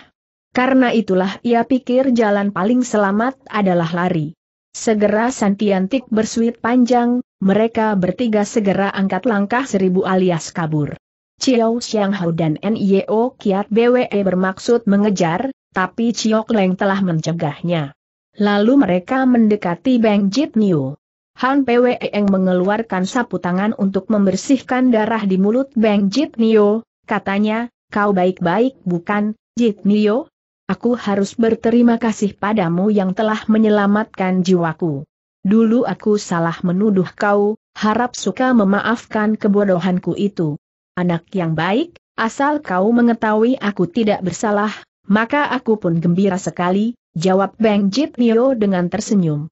Karena itulah ia pikir jalan paling selamat adalah lari. Segera Santiantik bersuit panjang, mereka bertiga segera angkat langkah seribu alias kabur. Chiao Xianghao dan Nio Kiat BWE bermaksud mengejar, tapi Chiok Leng telah mencegahnya. Lalu mereka mendekati Beng Jitnio. Han Pwe yang mengeluarkan sapu tangan untuk membersihkan darah di mulut Beng Jit Nio, katanya, kau baik-baik bukan, Jit Nio? Aku harus berterima kasih padamu yang telah menyelamatkan jiwaku. Dulu aku salah menuduh kau, harap suka memaafkan kebodohanku itu. Anak yang baik, asal kau mengetahui aku tidak bersalah, maka aku pun gembira sekali, jawab Beng Jit Nio dengan tersenyum.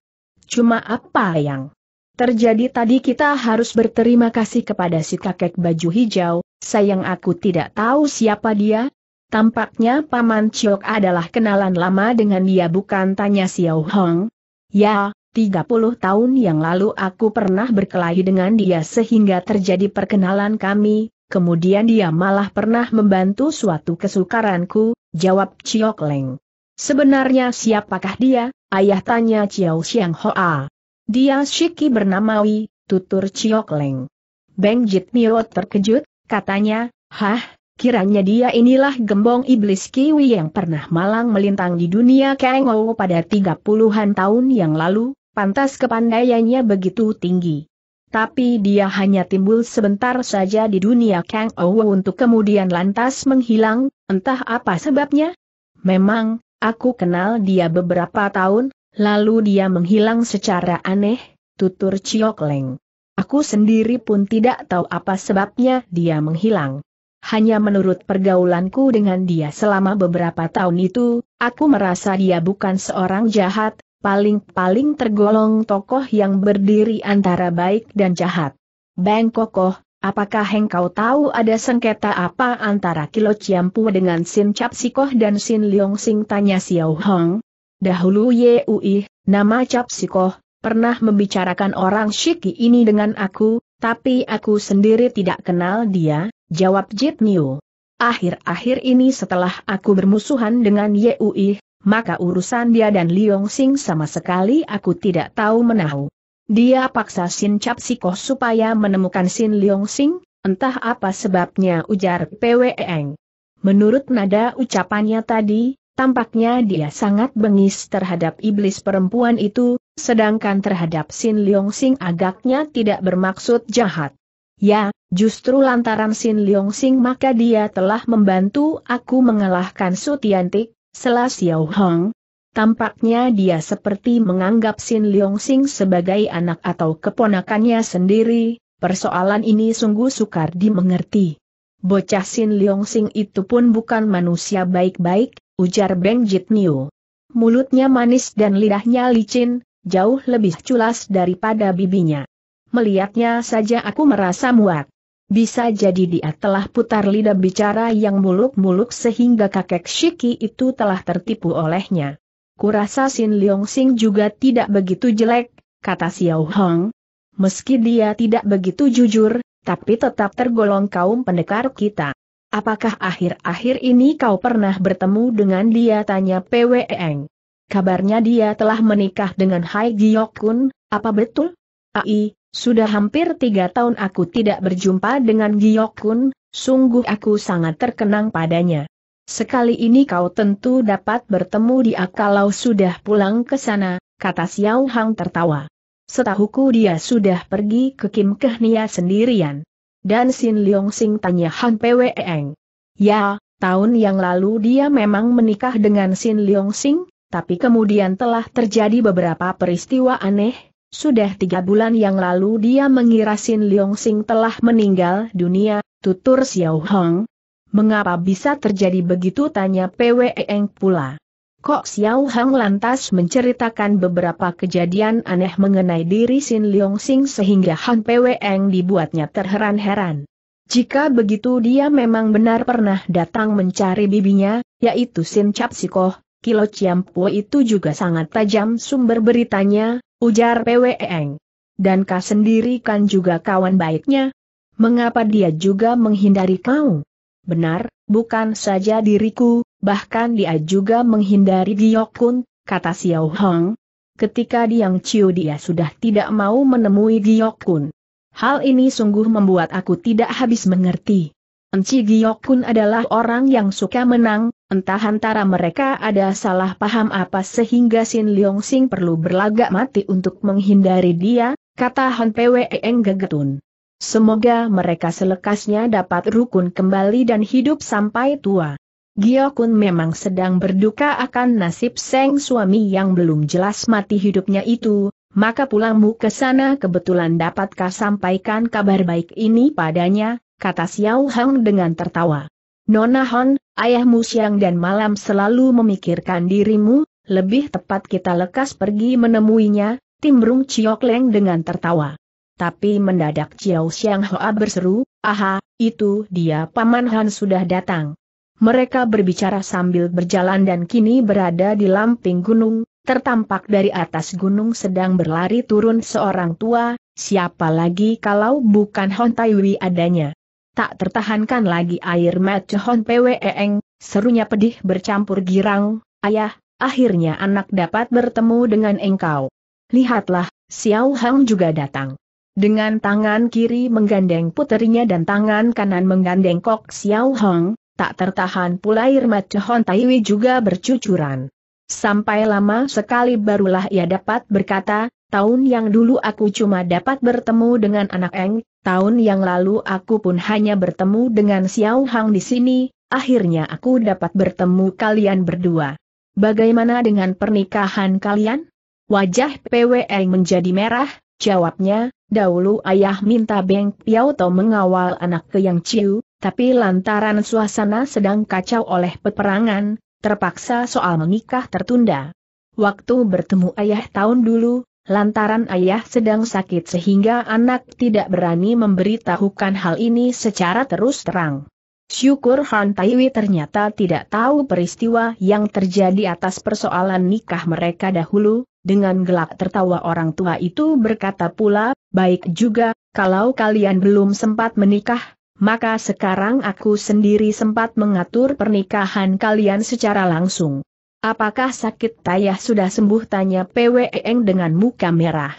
Cuma apa yang terjadi tadi kita harus berterima kasih kepada si kakek baju hijau, sayang aku tidak tahu siapa dia. Tampaknya Paman Chiok adalah kenalan lama dengan dia bukan tanya Xiao Hong. Ya, 30 tahun yang lalu aku pernah berkelahi dengan dia sehingga terjadi perkenalan kami, kemudian dia malah pernah membantu suatu kesukaranku, jawab Chiok Leng. Sebenarnya siapakah dia? Ayah tanya Chiao Xiang Hoa. Dia Shiki bernama Wi, tutur Chiok Leng. Beng Jit Mio terkejut, katanya, Hah, kiranya dia inilah gembong iblis Kiwi yang pernah malang melintang di dunia Kengo pada 30-an tahun yang lalu, pantas kepandaiannya begitu tinggi. Tapi dia hanya timbul sebentar saja di dunia Kang Ou untuk kemudian lantas menghilang, entah apa sebabnya, Memang, Aku kenal dia beberapa tahun, lalu dia menghilang secara aneh, tutur Ciok Leng. Aku sendiri pun tidak tahu apa sebabnya dia menghilang. Hanya menurut pergaulanku dengan dia selama beberapa tahun itu, aku merasa dia bukan seorang jahat, paling-paling tergolong tokoh yang berdiri antara baik dan jahat. Bang Kokoh, Apakah engkau tahu ada sengketa apa antara Kilo ciampu dengan Sin Chap Sikoh dan Sin liong Sing tanya Xiao Hong? Dahulu Ye Ui, nama Chap Sikoh, pernah membicarakan orang Shiki ini dengan aku, tapi aku sendiri tidak kenal dia, jawab Jit Niu. Akhir-akhir ini setelah aku bermusuhan dengan Ye Ui, maka urusan dia dan liong Sing sama sekali aku tidak tahu menahu. Dia paksa Sin Cap Sikoh supaya menemukan Sin Leong Sing, entah apa sebabnya ujar Eng. Menurut nada ucapannya tadi, tampaknya dia sangat bengis terhadap iblis perempuan itu, sedangkan terhadap Sin Leong Sing agaknya tidak bermaksud jahat. Ya, justru lantaran Sin Leong Sing maka dia telah membantu aku mengalahkan Su Tiantik, Selas Xiao Hong, Tampaknya dia seperti menganggap Sin Leong Sing sebagai anak atau keponakannya sendiri, persoalan ini sungguh sukar dimengerti. Bocah Sin Leong Sing itu pun bukan manusia baik-baik, ujar Beng Jit Niu. Mulutnya manis dan lidahnya licin, jauh lebih culas daripada bibinya. Melihatnya saja aku merasa muak. Bisa jadi dia telah putar lidah bicara yang muluk-muluk sehingga kakek Shiki itu telah tertipu olehnya. Kurasa Sin Leong Sing juga tidak begitu jelek, kata Xiao Hong. Meski dia tidak begitu jujur, tapi tetap tergolong kaum pendekar kita. Apakah akhir-akhir ini kau pernah bertemu dengan dia? Tanya Pwe Eng. Kabarnya dia telah menikah dengan Hai Giok Kun, apa betul? Ai, sudah hampir tiga tahun aku tidak berjumpa dengan Giok Kun, sungguh aku sangat terkenang padanya. Sekali ini kau tentu dapat bertemu dia kalau sudah pulang ke sana, kata Xiao Hang tertawa. Setahuku dia sudah pergi ke Kim Kehnia sendirian. Dan Sin Leong Sing tanya Han Pwe Eng. Ya, tahun yang lalu dia memang menikah dengan Sin Leong Sing, tapi kemudian telah terjadi beberapa peristiwa aneh. Sudah tiga bulan yang lalu dia mengira Sin Leong Sing telah meninggal dunia, tutur Xiao Hang, Mengapa bisa terjadi begitu tanya Eng pula. Kok Xiao Hang lantas menceritakan beberapa kejadian aneh mengenai diri Sin Leong Sing sehingga Han Eng dibuatnya terheran-heran. Jika begitu dia memang benar pernah datang mencari bibinya, yaitu Sin Chap Sikoh, Kilo Ciampu itu juga sangat tajam sumber beritanya, ujar Eng. Dan kau sendiri kan juga kawan baiknya. Mengapa dia juga menghindari kau? benar, bukan saja diriku, bahkan dia juga menghindari Giokun, kata Xiao Hong. Ketika Diang Chiu dia sudah tidak mau menemui Giokun. Hal ini sungguh membuat aku tidak habis mengerti. Enci Giokun adalah orang yang suka menang, entah antara mereka ada salah paham apa sehingga Sin Leong Sing perlu berlagak mati untuk menghindari dia, kata Han Eng Gegetun. Semoga mereka selekasnya dapat rukun kembali dan hidup sampai tua. Giokun memang sedang berduka akan nasib Seng suami yang belum jelas mati hidupnya itu, maka pulangmu ke sana kebetulan dapatkah sampaikan kabar baik ini padanya, kata Xiao Hang dengan tertawa. Nona Hon, ayahmu siang dan malam selalu memikirkan dirimu, lebih tepat kita lekas pergi menemuinya, timbrung Ciok Leng dengan tertawa tapi mendadak Chiao Xiang Hoa berseru, aha, itu dia Paman Han sudah datang. Mereka berbicara sambil berjalan dan kini berada di lamping gunung, tertampak dari atas gunung sedang berlari turun seorang tua, siapa lagi kalau bukan Hon Taiwi adanya. Tak tertahankan lagi air mata Hon Eng, serunya pedih bercampur girang, ayah, akhirnya anak dapat bertemu dengan engkau. Lihatlah, Xiao Hang juga datang. Dengan tangan kiri menggandeng puterinya dan tangan kanan menggandeng Kok Xiao Hong, tak tertahan pula air mata Hon Taiwi juga bercucuran. Sampai lama sekali barulah ia dapat berkata, tahun yang dulu aku cuma dapat bertemu dengan anak Eng, tahun yang lalu aku pun hanya bertemu dengan Xiao Hong di sini, akhirnya aku dapat bertemu kalian berdua. Bagaimana dengan pernikahan kalian? Wajah PWE menjadi merah, jawabnya, Dahulu ayah minta Beng Piao mengawal anak ke Yang Chiu, tapi lantaran suasana sedang kacau oleh peperangan, terpaksa soal menikah tertunda. Waktu bertemu ayah tahun dulu, lantaran ayah sedang sakit sehingga anak tidak berani memberitahukan hal ini secara terus terang. Syukur Han Taiwi ternyata tidak tahu peristiwa yang terjadi atas persoalan nikah mereka dahulu, dengan gelak tertawa orang tua itu berkata pula, baik juga, kalau kalian belum sempat menikah, maka sekarang aku sendiri sempat mengatur pernikahan kalian secara langsung. Apakah sakit tayah sudah sembuh? Tanya PWEeng dengan muka merah.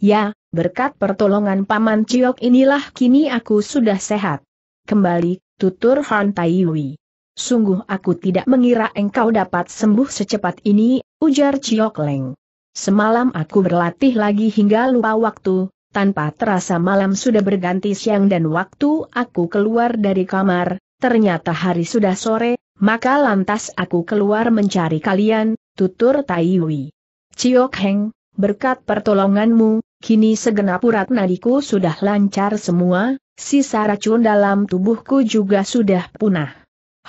Ya, berkat pertolongan Paman Ciok inilah kini aku sudah sehat. Kembali, tutur Han Taiwi. Sungguh aku tidak mengira engkau dapat sembuh secepat ini, ujar Ciok Leng. Semalam aku berlatih lagi hingga lupa waktu, tanpa terasa malam sudah berganti siang dan waktu aku keluar dari kamar, ternyata hari sudah sore, maka lantas aku keluar mencari kalian, tutur Taiwi. Ciok Heng, berkat pertolonganmu, kini segenap urat nadiku sudah lancar semua, sisa racun dalam tubuhku juga sudah punah.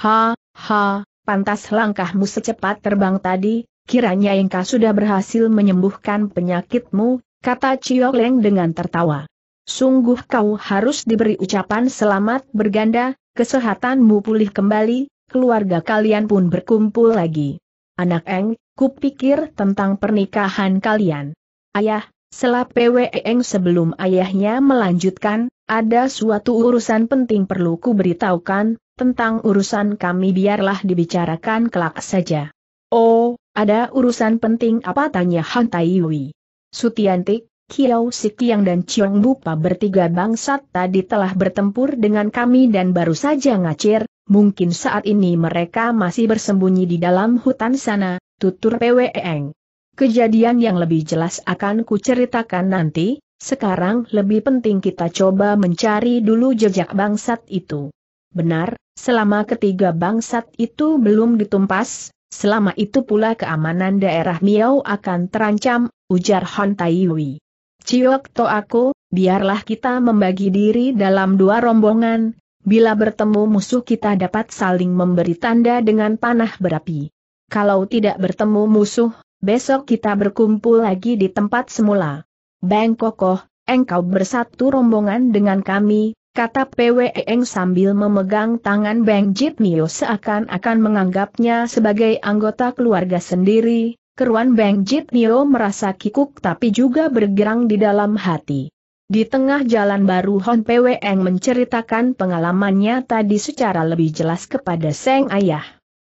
Ha, ha, pantas langkahmu secepat terbang tadi, kiranya engkau sudah berhasil menyembuhkan penyakitmu, kata Chiok Leng dengan tertawa. Sungguh kau harus diberi ucapan selamat berganda, kesehatanmu pulih kembali, keluarga kalian pun berkumpul lagi. Anak Eng, kupikir tentang pernikahan kalian. Ayah, selap PW Eng sebelum ayahnya melanjutkan, ada suatu urusan penting perlu ku beritahukan, tentang urusan kami biarlah dibicarakan kelak saja. Oh, ada urusan penting apa tanya Han Taiwi. Sutianti, Kiau Sikiang dan Chiong Bupa bertiga bangsat tadi telah bertempur dengan kami dan baru saja ngacir, mungkin saat ini mereka masih bersembunyi di dalam hutan sana, tutur PWEeng. Kejadian yang lebih jelas akan kuceritakan nanti, sekarang lebih penting kita coba mencari dulu jejak bangsat itu. Benar, selama ketiga bangsat itu belum ditumpas, selama itu pula keamanan daerah Miao akan terancam, ujar Han Taiwi. Ciok to aku, biarlah kita membagi diri dalam dua rombongan, bila bertemu musuh kita dapat saling memberi tanda dengan panah berapi. Kalau tidak bertemu musuh, besok kita berkumpul lagi di tempat semula. Bang Kokoh, engkau bersatu rombongan dengan kami, kata PWE Eng sambil memegang tangan Bang Jitmio seakan-akan menganggapnya sebagai anggota keluarga sendiri, keruan Beng Jit Nio merasa kikuk tapi juga bergerang di dalam hati. Di tengah jalan baru Hon Pweng menceritakan pengalamannya tadi secara lebih jelas kepada Seng Ayah.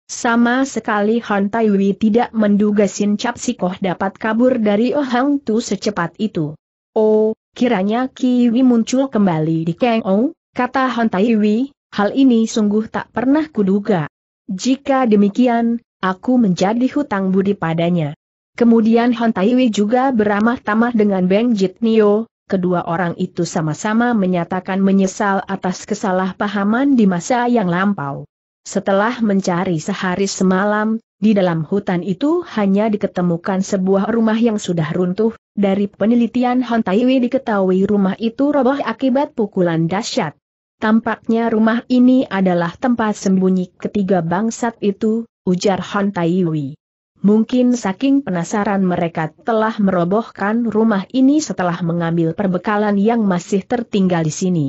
Sama sekali Hon Taiwi tidak menduga Sin Cap Sikoh dapat kabur dari Ohang Hang Tu secepat itu. Oh, kiranya Kiwi muncul kembali di Keng Ong, kata Hon Taiwi, hal ini sungguh tak pernah kuduga. Jika demikian, Aku menjadi hutang budi padanya. Kemudian Han Taiwi juga beramah tamah dengan Beng Nio. kedua orang itu sama-sama menyatakan menyesal atas kesalahpahaman di masa yang lampau. Setelah mencari sehari semalam, di dalam hutan itu hanya diketemukan sebuah rumah yang sudah runtuh, dari penelitian Han Taiwi diketahui rumah itu roboh akibat pukulan dahsyat. Tampaknya rumah ini adalah tempat sembunyi ketiga bangsat itu, ujar Han Taiwi. Mungkin saking penasaran mereka telah merobohkan rumah ini setelah mengambil perbekalan yang masih tertinggal di sini.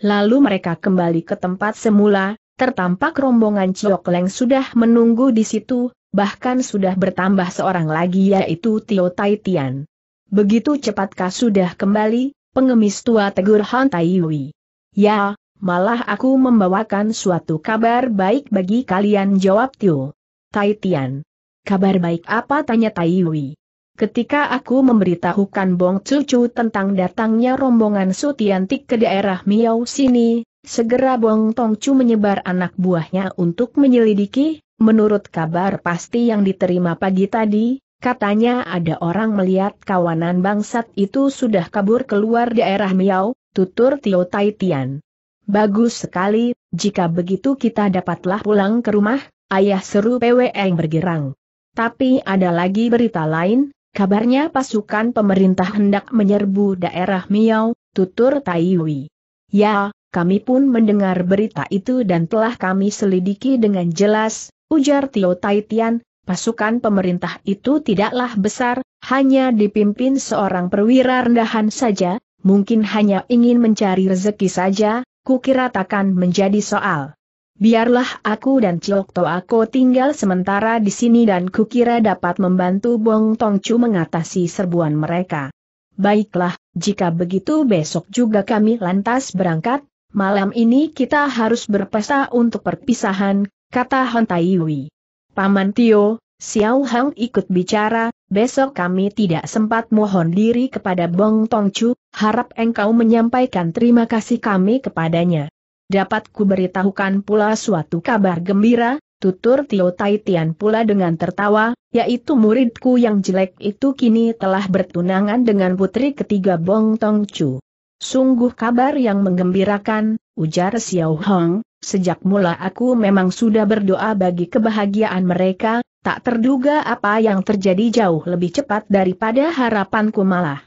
Lalu mereka kembali ke tempat semula, tertampak rombongan Ciok Leng sudah menunggu di situ, bahkan sudah bertambah seorang lagi yaitu Tio Tai Tian. Begitu cepatkah sudah kembali, pengemis tua tegur Han Taiwi. Ya, malah aku membawakan suatu kabar baik bagi kalian jawab Tio. Tai Tian. Kabar baik apa tanya Tai Yui. Ketika aku memberitahukan Bong Cucu tentang datangnya rombongan Sutiantik ke daerah Miao sini, segera Bong Tongcu menyebar anak buahnya untuk menyelidiki, menurut kabar pasti yang diterima pagi tadi, katanya ada orang melihat kawanan bangsat itu sudah kabur keluar daerah Miao, tutur Tio Tai Tian. Bagus sekali, jika begitu kita dapatlah pulang ke rumah, Ayah seru yang bergirang. Tapi ada lagi berita lain, kabarnya pasukan pemerintah hendak menyerbu daerah Miao, tutur Taiwi. Ya, kami pun mendengar berita itu dan telah kami selidiki dengan jelas, ujar Tio Taitian, pasukan pemerintah itu tidaklah besar, hanya dipimpin seorang perwira rendahan saja, mungkin hanya ingin mencari rezeki saja, kukira takkan menjadi soal. Biarlah aku dan Ciok To aku tinggal sementara di sini dan kukira dapat membantu Bong Tongcu mengatasi serbuan mereka. Baiklah, jika begitu besok juga kami lantas berangkat, malam ini kita harus berpesta untuk perpisahan, kata Han Taiyui. Paman Tio, Xiao Hang ikut bicara, besok kami tidak sempat mohon diri kepada Bong Tongcu, harap engkau menyampaikan terima kasih kami kepadanya dapat kuberitahukan pula suatu kabar gembira, tutur Tio Tai Tian pula dengan tertawa, yaitu muridku yang jelek itu kini telah bertunangan dengan putri ketiga Bong Tong Chu. Sungguh kabar yang menggembirakan, ujar Xiao Hong, sejak mula aku memang sudah berdoa bagi kebahagiaan mereka, tak terduga apa yang terjadi jauh lebih cepat daripada harapanku malah.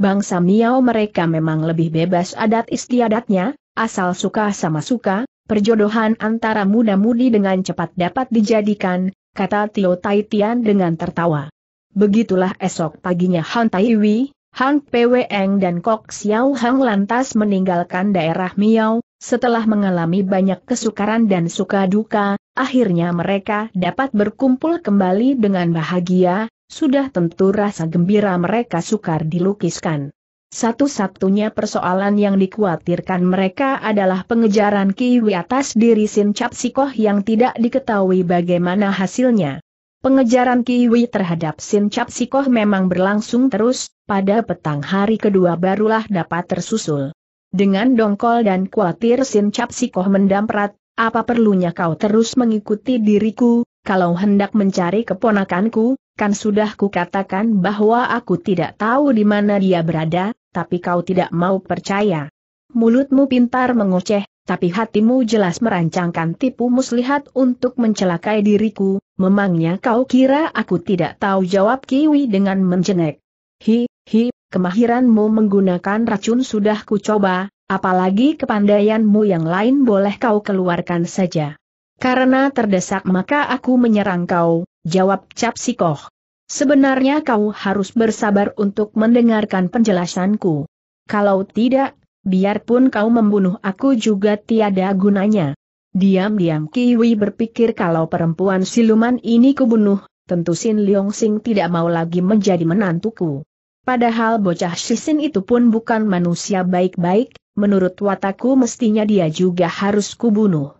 Bangsa Miao mereka memang lebih bebas adat istiadatnya, Asal suka sama suka, perjodohan antara muda-mudi dengan cepat dapat dijadikan, kata Tio Taitian dengan tertawa. Begitulah esok paginya Han Tai Wi, Han Pweng dan Kok Xiao Hang lantas meninggalkan daerah Miao, setelah mengalami banyak kesukaran dan suka duka, akhirnya mereka dapat berkumpul kembali dengan bahagia, sudah tentu rasa gembira mereka sukar dilukiskan. Satu-satunya persoalan yang dikhawatirkan mereka adalah pengejaran Kiwi atas diri Sin Cap yang tidak diketahui bagaimana hasilnya. Pengejaran Kiwi terhadap Sin Cap memang berlangsung terus, pada petang hari kedua barulah dapat tersusul. Dengan dongkol dan khawatir Sin Cap Sikoh mendamprat, apa perlunya kau terus mengikuti diriku, kalau hendak mencari keponakanku, kan sudah kukatakan bahwa aku tidak tahu di mana dia berada, tapi kau tidak mau percaya. Mulutmu pintar mengoceh, tapi hatimu jelas merancangkan tipu muslihat untuk mencelakai diriku, memangnya kau kira aku tidak tahu jawab Kiwi dengan menjenek. Hi, hi, kemahiranmu menggunakan racun sudah kucoba, apalagi kepandaianmu yang lain boleh kau keluarkan saja. Karena terdesak maka aku menyerang kau, jawab Capsikoh. Sebenarnya kau harus bersabar untuk mendengarkan penjelasanku. Kalau tidak, biarpun kau membunuh aku juga tiada gunanya. Diam-diam Kiwi berpikir kalau perempuan siluman ini kubunuh, tentu Sin Leong Sing tidak mau lagi menjadi menantuku. Padahal bocah Shisin itu pun bukan manusia baik-baik, menurut wataku mestinya dia juga harus kubunuh.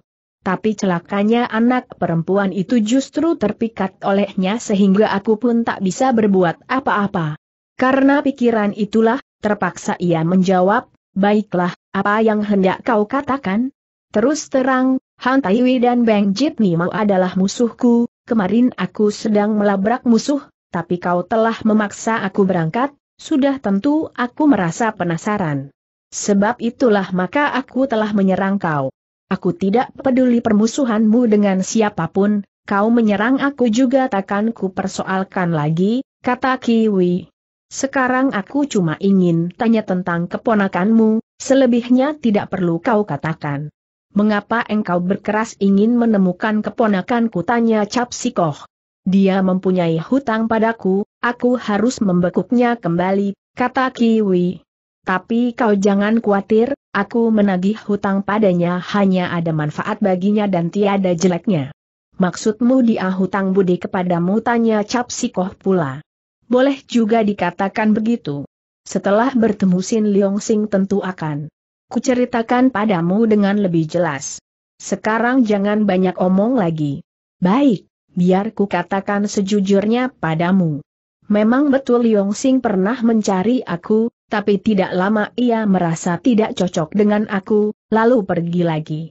Tapi celakanya anak perempuan itu justru terpikat olehnya sehingga aku pun tak bisa berbuat apa-apa. Karena pikiran itulah, terpaksa ia menjawab, baiklah, apa yang hendak kau katakan? Terus terang, Han Taiwi dan Bang Jitni mau adalah musuhku, kemarin aku sedang melabrak musuh, tapi kau telah memaksa aku berangkat, sudah tentu aku merasa penasaran. Sebab itulah maka aku telah menyerang kau. Aku tidak peduli permusuhanmu dengan siapapun, kau menyerang aku juga takkan ku persoalkan lagi, kata Kiwi. Sekarang aku cuma ingin tanya tentang keponakanmu, selebihnya tidak perlu kau katakan. Mengapa engkau berkeras ingin menemukan keponakanku tanya Cap Sikoh. Dia mempunyai hutang padaku, aku harus membekuknya kembali, kata Kiwi. Tapi kau jangan khawatir, aku menagih hutang padanya hanya ada manfaat baginya dan tiada jeleknya. Maksudmu dia hutang budi kepadamu tanya Cap Sikoh pula. Boleh juga dikatakan begitu. Setelah bertemu Sin Leong Sing tentu akan kuceritakan padamu dengan lebih jelas. Sekarang jangan banyak omong lagi. Baik, biar ku katakan sejujurnya padamu. Memang betul Leong Sing pernah mencari aku, tapi tidak lama ia merasa tidak cocok dengan aku, lalu pergi lagi.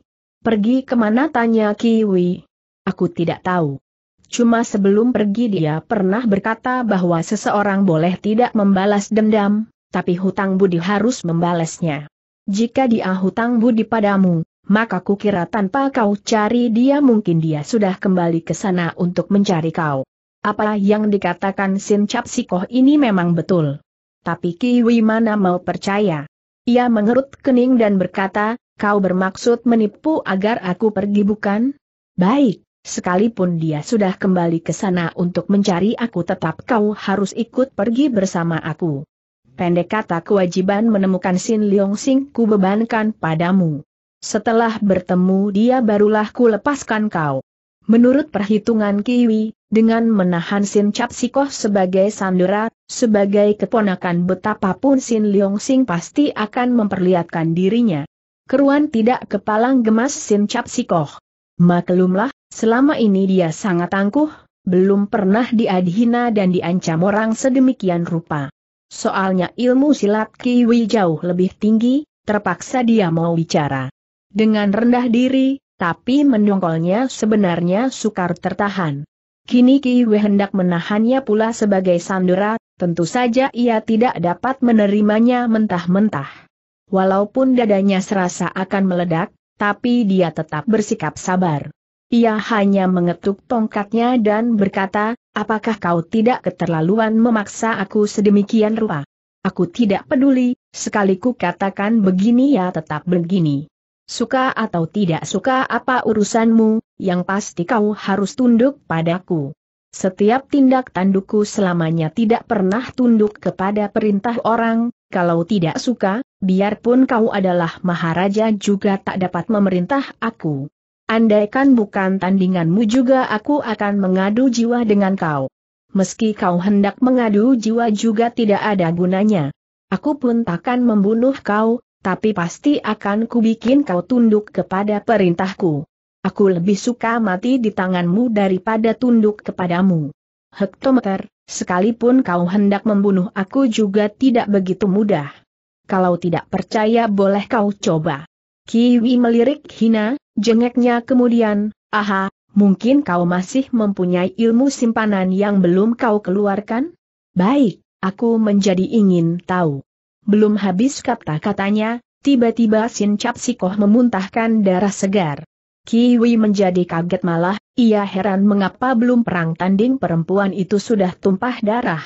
Pergi kemana tanya Kiwi? Aku tidak tahu. Cuma sebelum pergi dia pernah berkata bahwa seseorang boleh tidak membalas dendam, tapi hutang budi harus membalasnya. Jika dia hutang budi padamu, maka kukira tanpa kau cari dia mungkin dia sudah kembali ke sana untuk mencari kau. Apa yang dikatakan Sin Capsikoh ini memang betul tapi Kiwi mana mau percaya. Ia mengerut kening dan berkata, kau bermaksud menipu agar aku pergi bukan? Baik, sekalipun dia sudah kembali ke sana untuk mencari aku tetap kau harus ikut pergi bersama aku. Pendek kata kewajiban menemukan Sin Leong Sing ku bebankan padamu. Setelah bertemu dia barulah ku lepaskan kau. Menurut perhitungan Kiwi, dengan menahan Sin Cap Sikoh sebagai sandera, sebagai keponakan betapapun Sin Leong Sing pasti akan memperlihatkan dirinya. Keruan tidak kepalang gemas Sin Cap Sikoh. Maklumlah, selama ini dia sangat tangguh, belum pernah diadhina dan diancam orang sedemikian rupa. Soalnya ilmu silat Kiwi jauh lebih tinggi, terpaksa dia mau bicara. Dengan rendah diri, tapi mendongkolnya sebenarnya sukar tertahan. Kini Ki Wei hendak menahannya pula sebagai sandera, tentu saja ia tidak dapat menerimanya mentah-mentah. Walaupun dadanya serasa akan meledak, tapi dia tetap bersikap sabar. Ia hanya mengetuk tongkatnya dan berkata, apakah kau tidak keterlaluan memaksa aku sedemikian rupa? Aku tidak peduli, sekali katakan begini ya tetap begini suka atau tidak suka apa urusanmu, yang pasti kau harus tunduk padaku. Setiap tindak tandukku selamanya tidak pernah tunduk kepada perintah orang, kalau tidak suka, biarpun kau adalah maharaja juga tak dapat memerintah aku. Andaikan bukan tandinganmu juga aku akan mengadu jiwa dengan kau. Meski kau hendak mengadu jiwa juga tidak ada gunanya. Aku pun takkan membunuh kau, tapi pasti akan kubikin kau tunduk kepada perintahku. Aku lebih suka mati di tanganmu daripada tunduk kepadamu. Hektometer, sekalipun kau hendak membunuh aku juga tidak begitu mudah. Kalau tidak percaya boleh kau coba. Kiwi melirik hina, jengeknya kemudian, aha, mungkin kau masih mempunyai ilmu simpanan yang belum kau keluarkan? Baik, aku menjadi ingin tahu. Belum habis kata-katanya, tiba-tiba Sin Cap Sikoh memuntahkan darah segar. Kiwi menjadi kaget malah, ia heran mengapa belum perang tanding perempuan itu sudah tumpah darah.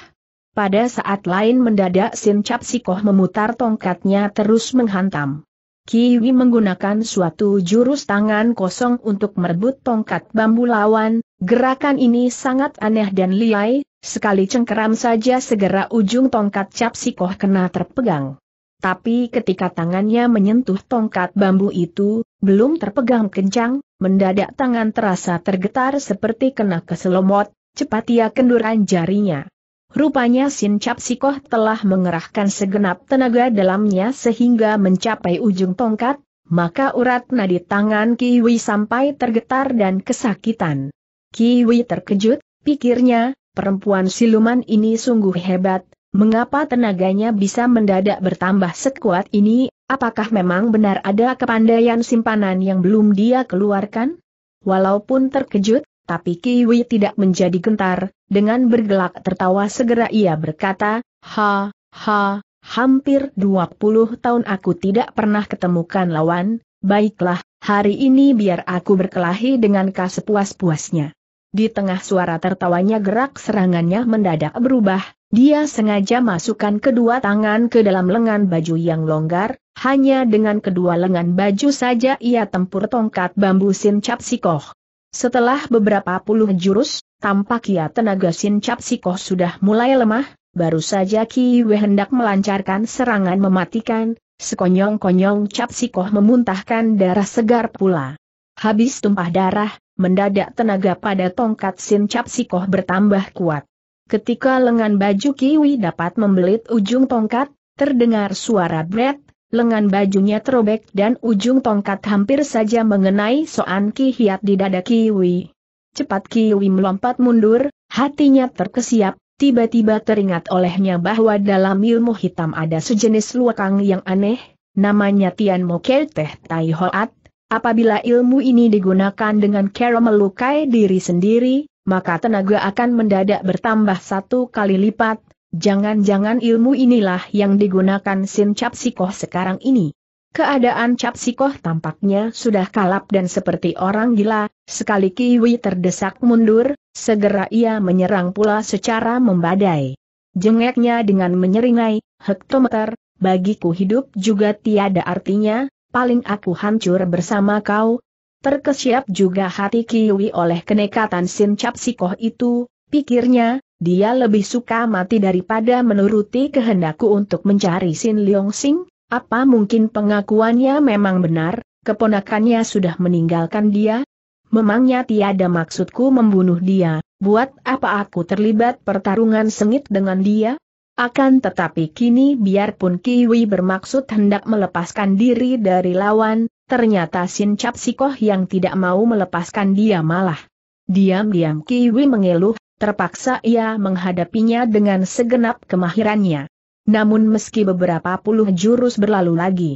Pada saat lain mendadak Sin Cap Sikoh memutar tongkatnya terus menghantam. Kiwi menggunakan suatu jurus tangan kosong untuk merebut tongkat bambu lawan, gerakan ini sangat aneh dan liai, Sekali cengkeram saja segera ujung tongkat cap sikoh kena terpegang. Tapi ketika tangannya menyentuh tongkat bambu itu, belum terpegang kencang, mendadak tangan terasa tergetar seperti kena keselomot, cepat ia kenduran jarinya. Rupanya Sin Cap Sikoh telah mengerahkan segenap tenaga dalamnya sehingga mencapai ujung tongkat, maka urat nadi tangan Kiwi sampai tergetar dan kesakitan. Kiwi terkejut, pikirnya, perempuan siluman ini sungguh hebat, mengapa tenaganya bisa mendadak bertambah sekuat ini, apakah memang benar ada kepandaian simpanan yang belum dia keluarkan? Walaupun terkejut, tapi Kiwi tidak menjadi gentar, dengan bergelak tertawa segera ia berkata, Ha, ha, hampir 20 tahun aku tidak pernah ketemukan lawan, baiklah, hari ini biar aku berkelahi dengan kasepuas puasnya di tengah suara tertawanya gerak serangannya mendadak berubah, dia sengaja masukkan kedua tangan ke dalam lengan baju yang longgar, hanya dengan kedua lengan baju saja ia tempur tongkat bambu sin Cap sikoh. Setelah beberapa puluh jurus, tampak ia tenaga sin Cap sikoh sudah mulai lemah, baru saja ki Wei hendak melancarkan serangan mematikan, sekonyong-konyong cap sikoh memuntahkan darah segar pula. Habis tumpah darah, mendadak tenaga pada tongkat Sin Cap Sikoh bertambah kuat. Ketika lengan baju Kiwi dapat membelit ujung tongkat, terdengar suara bret, lengan bajunya terobek dan ujung tongkat hampir saja mengenai Soan Ki Hiat di dada Kiwi. Cepat Kiwi melompat mundur, hatinya terkesiap, tiba-tiba teringat olehnya bahwa dalam ilmu hitam ada sejenis luakang yang aneh, namanya Tian Mokel Teh Tai Hoat, Apabila ilmu ini digunakan dengan cara melukai diri sendiri, maka tenaga akan mendadak bertambah satu kali lipat, jangan-jangan ilmu inilah yang digunakan Sin Capsikoh sekarang ini. Keadaan Capsikoh tampaknya sudah kalap dan seperti orang gila, sekali Kiwi terdesak mundur, segera ia menyerang pula secara membadai. Jengeknya dengan menyeringai, hektometer, bagiku hidup juga tiada artinya, paling aku hancur bersama kau. Terkesiap juga hati Kiwi oleh kenekatan Sin Cap itu, pikirnya, dia lebih suka mati daripada menuruti kehendakku untuk mencari Sin Leong Sing, apa mungkin pengakuannya memang benar, keponakannya sudah meninggalkan dia? Memangnya tiada maksudku membunuh dia, buat apa aku terlibat pertarungan sengit dengan dia? Akan tetapi kini biarpun Kiwi bermaksud hendak melepaskan diri dari lawan, ternyata Sin Cap yang tidak mau melepaskan dia malah. Diam-diam Kiwi mengeluh, terpaksa ia menghadapinya dengan segenap kemahirannya. Namun meski beberapa puluh jurus berlalu lagi,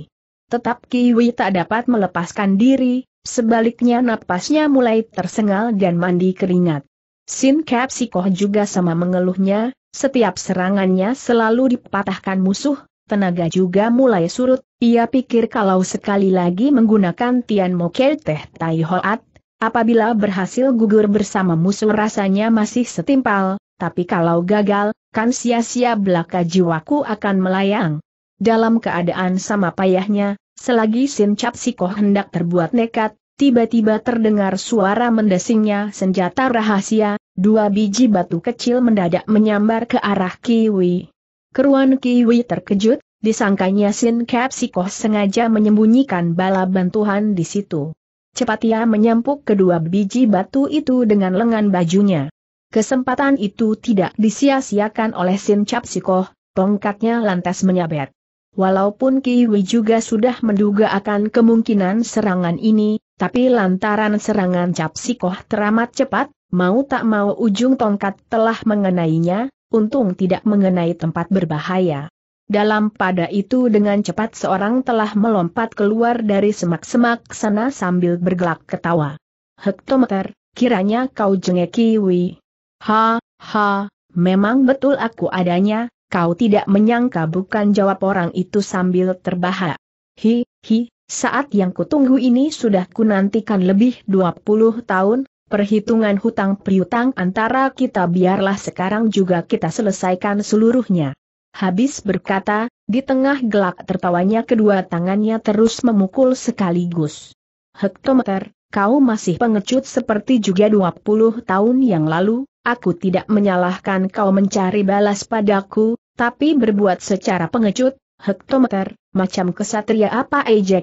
tetap Kiwi tak dapat melepaskan diri, sebaliknya napasnya mulai tersengal dan mandi keringat. Sin Koh juga sama mengeluhnya, setiap serangannya selalu dipatahkan musuh, tenaga juga mulai surut, ia pikir kalau sekali lagi menggunakan Tian Mokel Teh Tai Hoat, apabila berhasil gugur bersama musuh rasanya masih setimpal, tapi kalau gagal, kan sia-sia belaka jiwaku akan melayang. Dalam keadaan sama payahnya, selagi Sin Koh hendak terbuat nekat, tiba-tiba terdengar suara mendesingnya senjata rahasia, Dua biji batu kecil mendadak menyambar ke arah Kiwi. Keruan Kiwi terkejut, disangkanya Sin Kapsikoh sengaja menyembunyikan bala bantuan di situ. Cepat ia menyampuk kedua biji batu itu dengan lengan bajunya. Kesempatan itu tidak disia-siakan oleh Sin Kapsikoh, tongkatnya lantas menyabet. Walaupun Kiwi juga sudah menduga akan kemungkinan serangan ini, tapi lantaran serangan Capsikoh teramat cepat, Mau tak mau ujung tongkat telah mengenainya, untung tidak mengenai tempat berbahaya. Dalam pada itu dengan cepat seorang telah melompat keluar dari semak-semak sana sambil bergelak ketawa. Hektometer, kiranya kau jengeki Wi. Ha, ha, memang betul aku adanya, kau tidak menyangka bukan jawab orang itu sambil terbahak. Hi, hi, saat yang kutunggu ini sudah kunantikan lebih 20 tahun, Perhitungan hutang piutang antara kita biarlah sekarang juga kita selesaikan seluruhnya. Habis berkata, di tengah gelak tertawanya kedua tangannya terus memukul sekaligus. Hektometer, kau masih pengecut seperti juga 20 tahun yang lalu, aku tidak menyalahkan kau mencari balas padaku, tapi berbuat secara pengecut, hektometer, macam kesatria apa Eja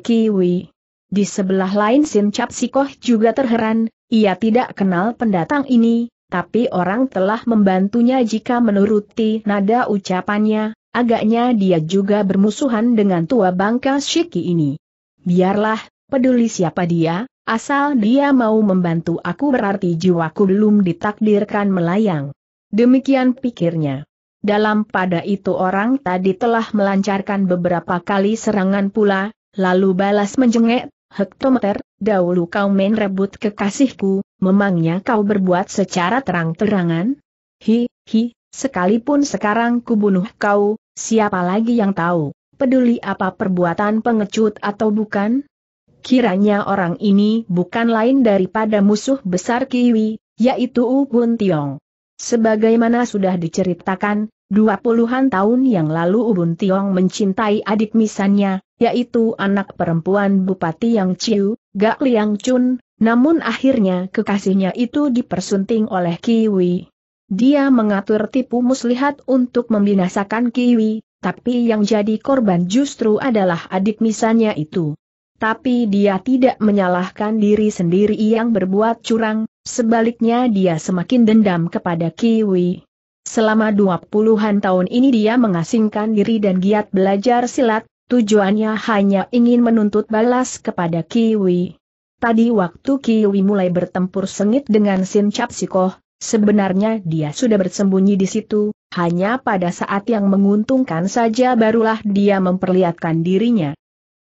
di sebelah lain Sin Cap Sikoh juga terheran, ia tidak kenal pendatang ini, tapi orang telah membantunya jika menuruti nada ucapannya, agaknya dia juga bermusuhan dengan tua bangka Shiki ini. Biarlah, peduli siapa dia, asal dia mau membantu aku berarti jiwaku belum ditakdirkan melayang. Demikian pikirnya. Dalam pada itu orang tadi telah melancarkan beberapa kali serangan pula, lalu balas menjengek, Hektometer, dahulu kau main rebut kekasihku, memangnya kau berbuat secara terang-terangan? Hi, hi, sekalipun sekarang kubunuh kau, siapa lagi yang tahu, peduli apa perbuatan pengecut atau bukan? Kiranya orang ini bukan lain daripada musuh besar Kiwi, yaitu Ubun Tiong. Sebagaimana sudah diceritakan, Dua puluhan tahun yang lalu Ubun Tiong mencintai adik misannya, yaitu anak perempuan Bupati Yang Chiu, Gak Liang Chun, namun akhirnya kekasihnya itu dipersunting oleh Kiwi. Dia mengatur tipu muslihat untuk membinasakan Kiwi, tapi yang jadi korban justru adalah adik misannya itu. Tapi dia tidak menyalahkan diri sendiri yang berbuat curang, sebaliknya dia semakin dendam kepada Kiwi. Selama dua puluhan tahun ini dia mengasingkan diri dan giat belajar silat, tujuannya hanya ingin menuntut balas kepada Kiwi. Tadi waktu Kiwi mulai bertempur sengit dengan Sin Cap sebenarnya dia sudah bersembunyi di situ, hanya pada saat yang menguntungkan saja barulah dia memperlihatkan dirinya.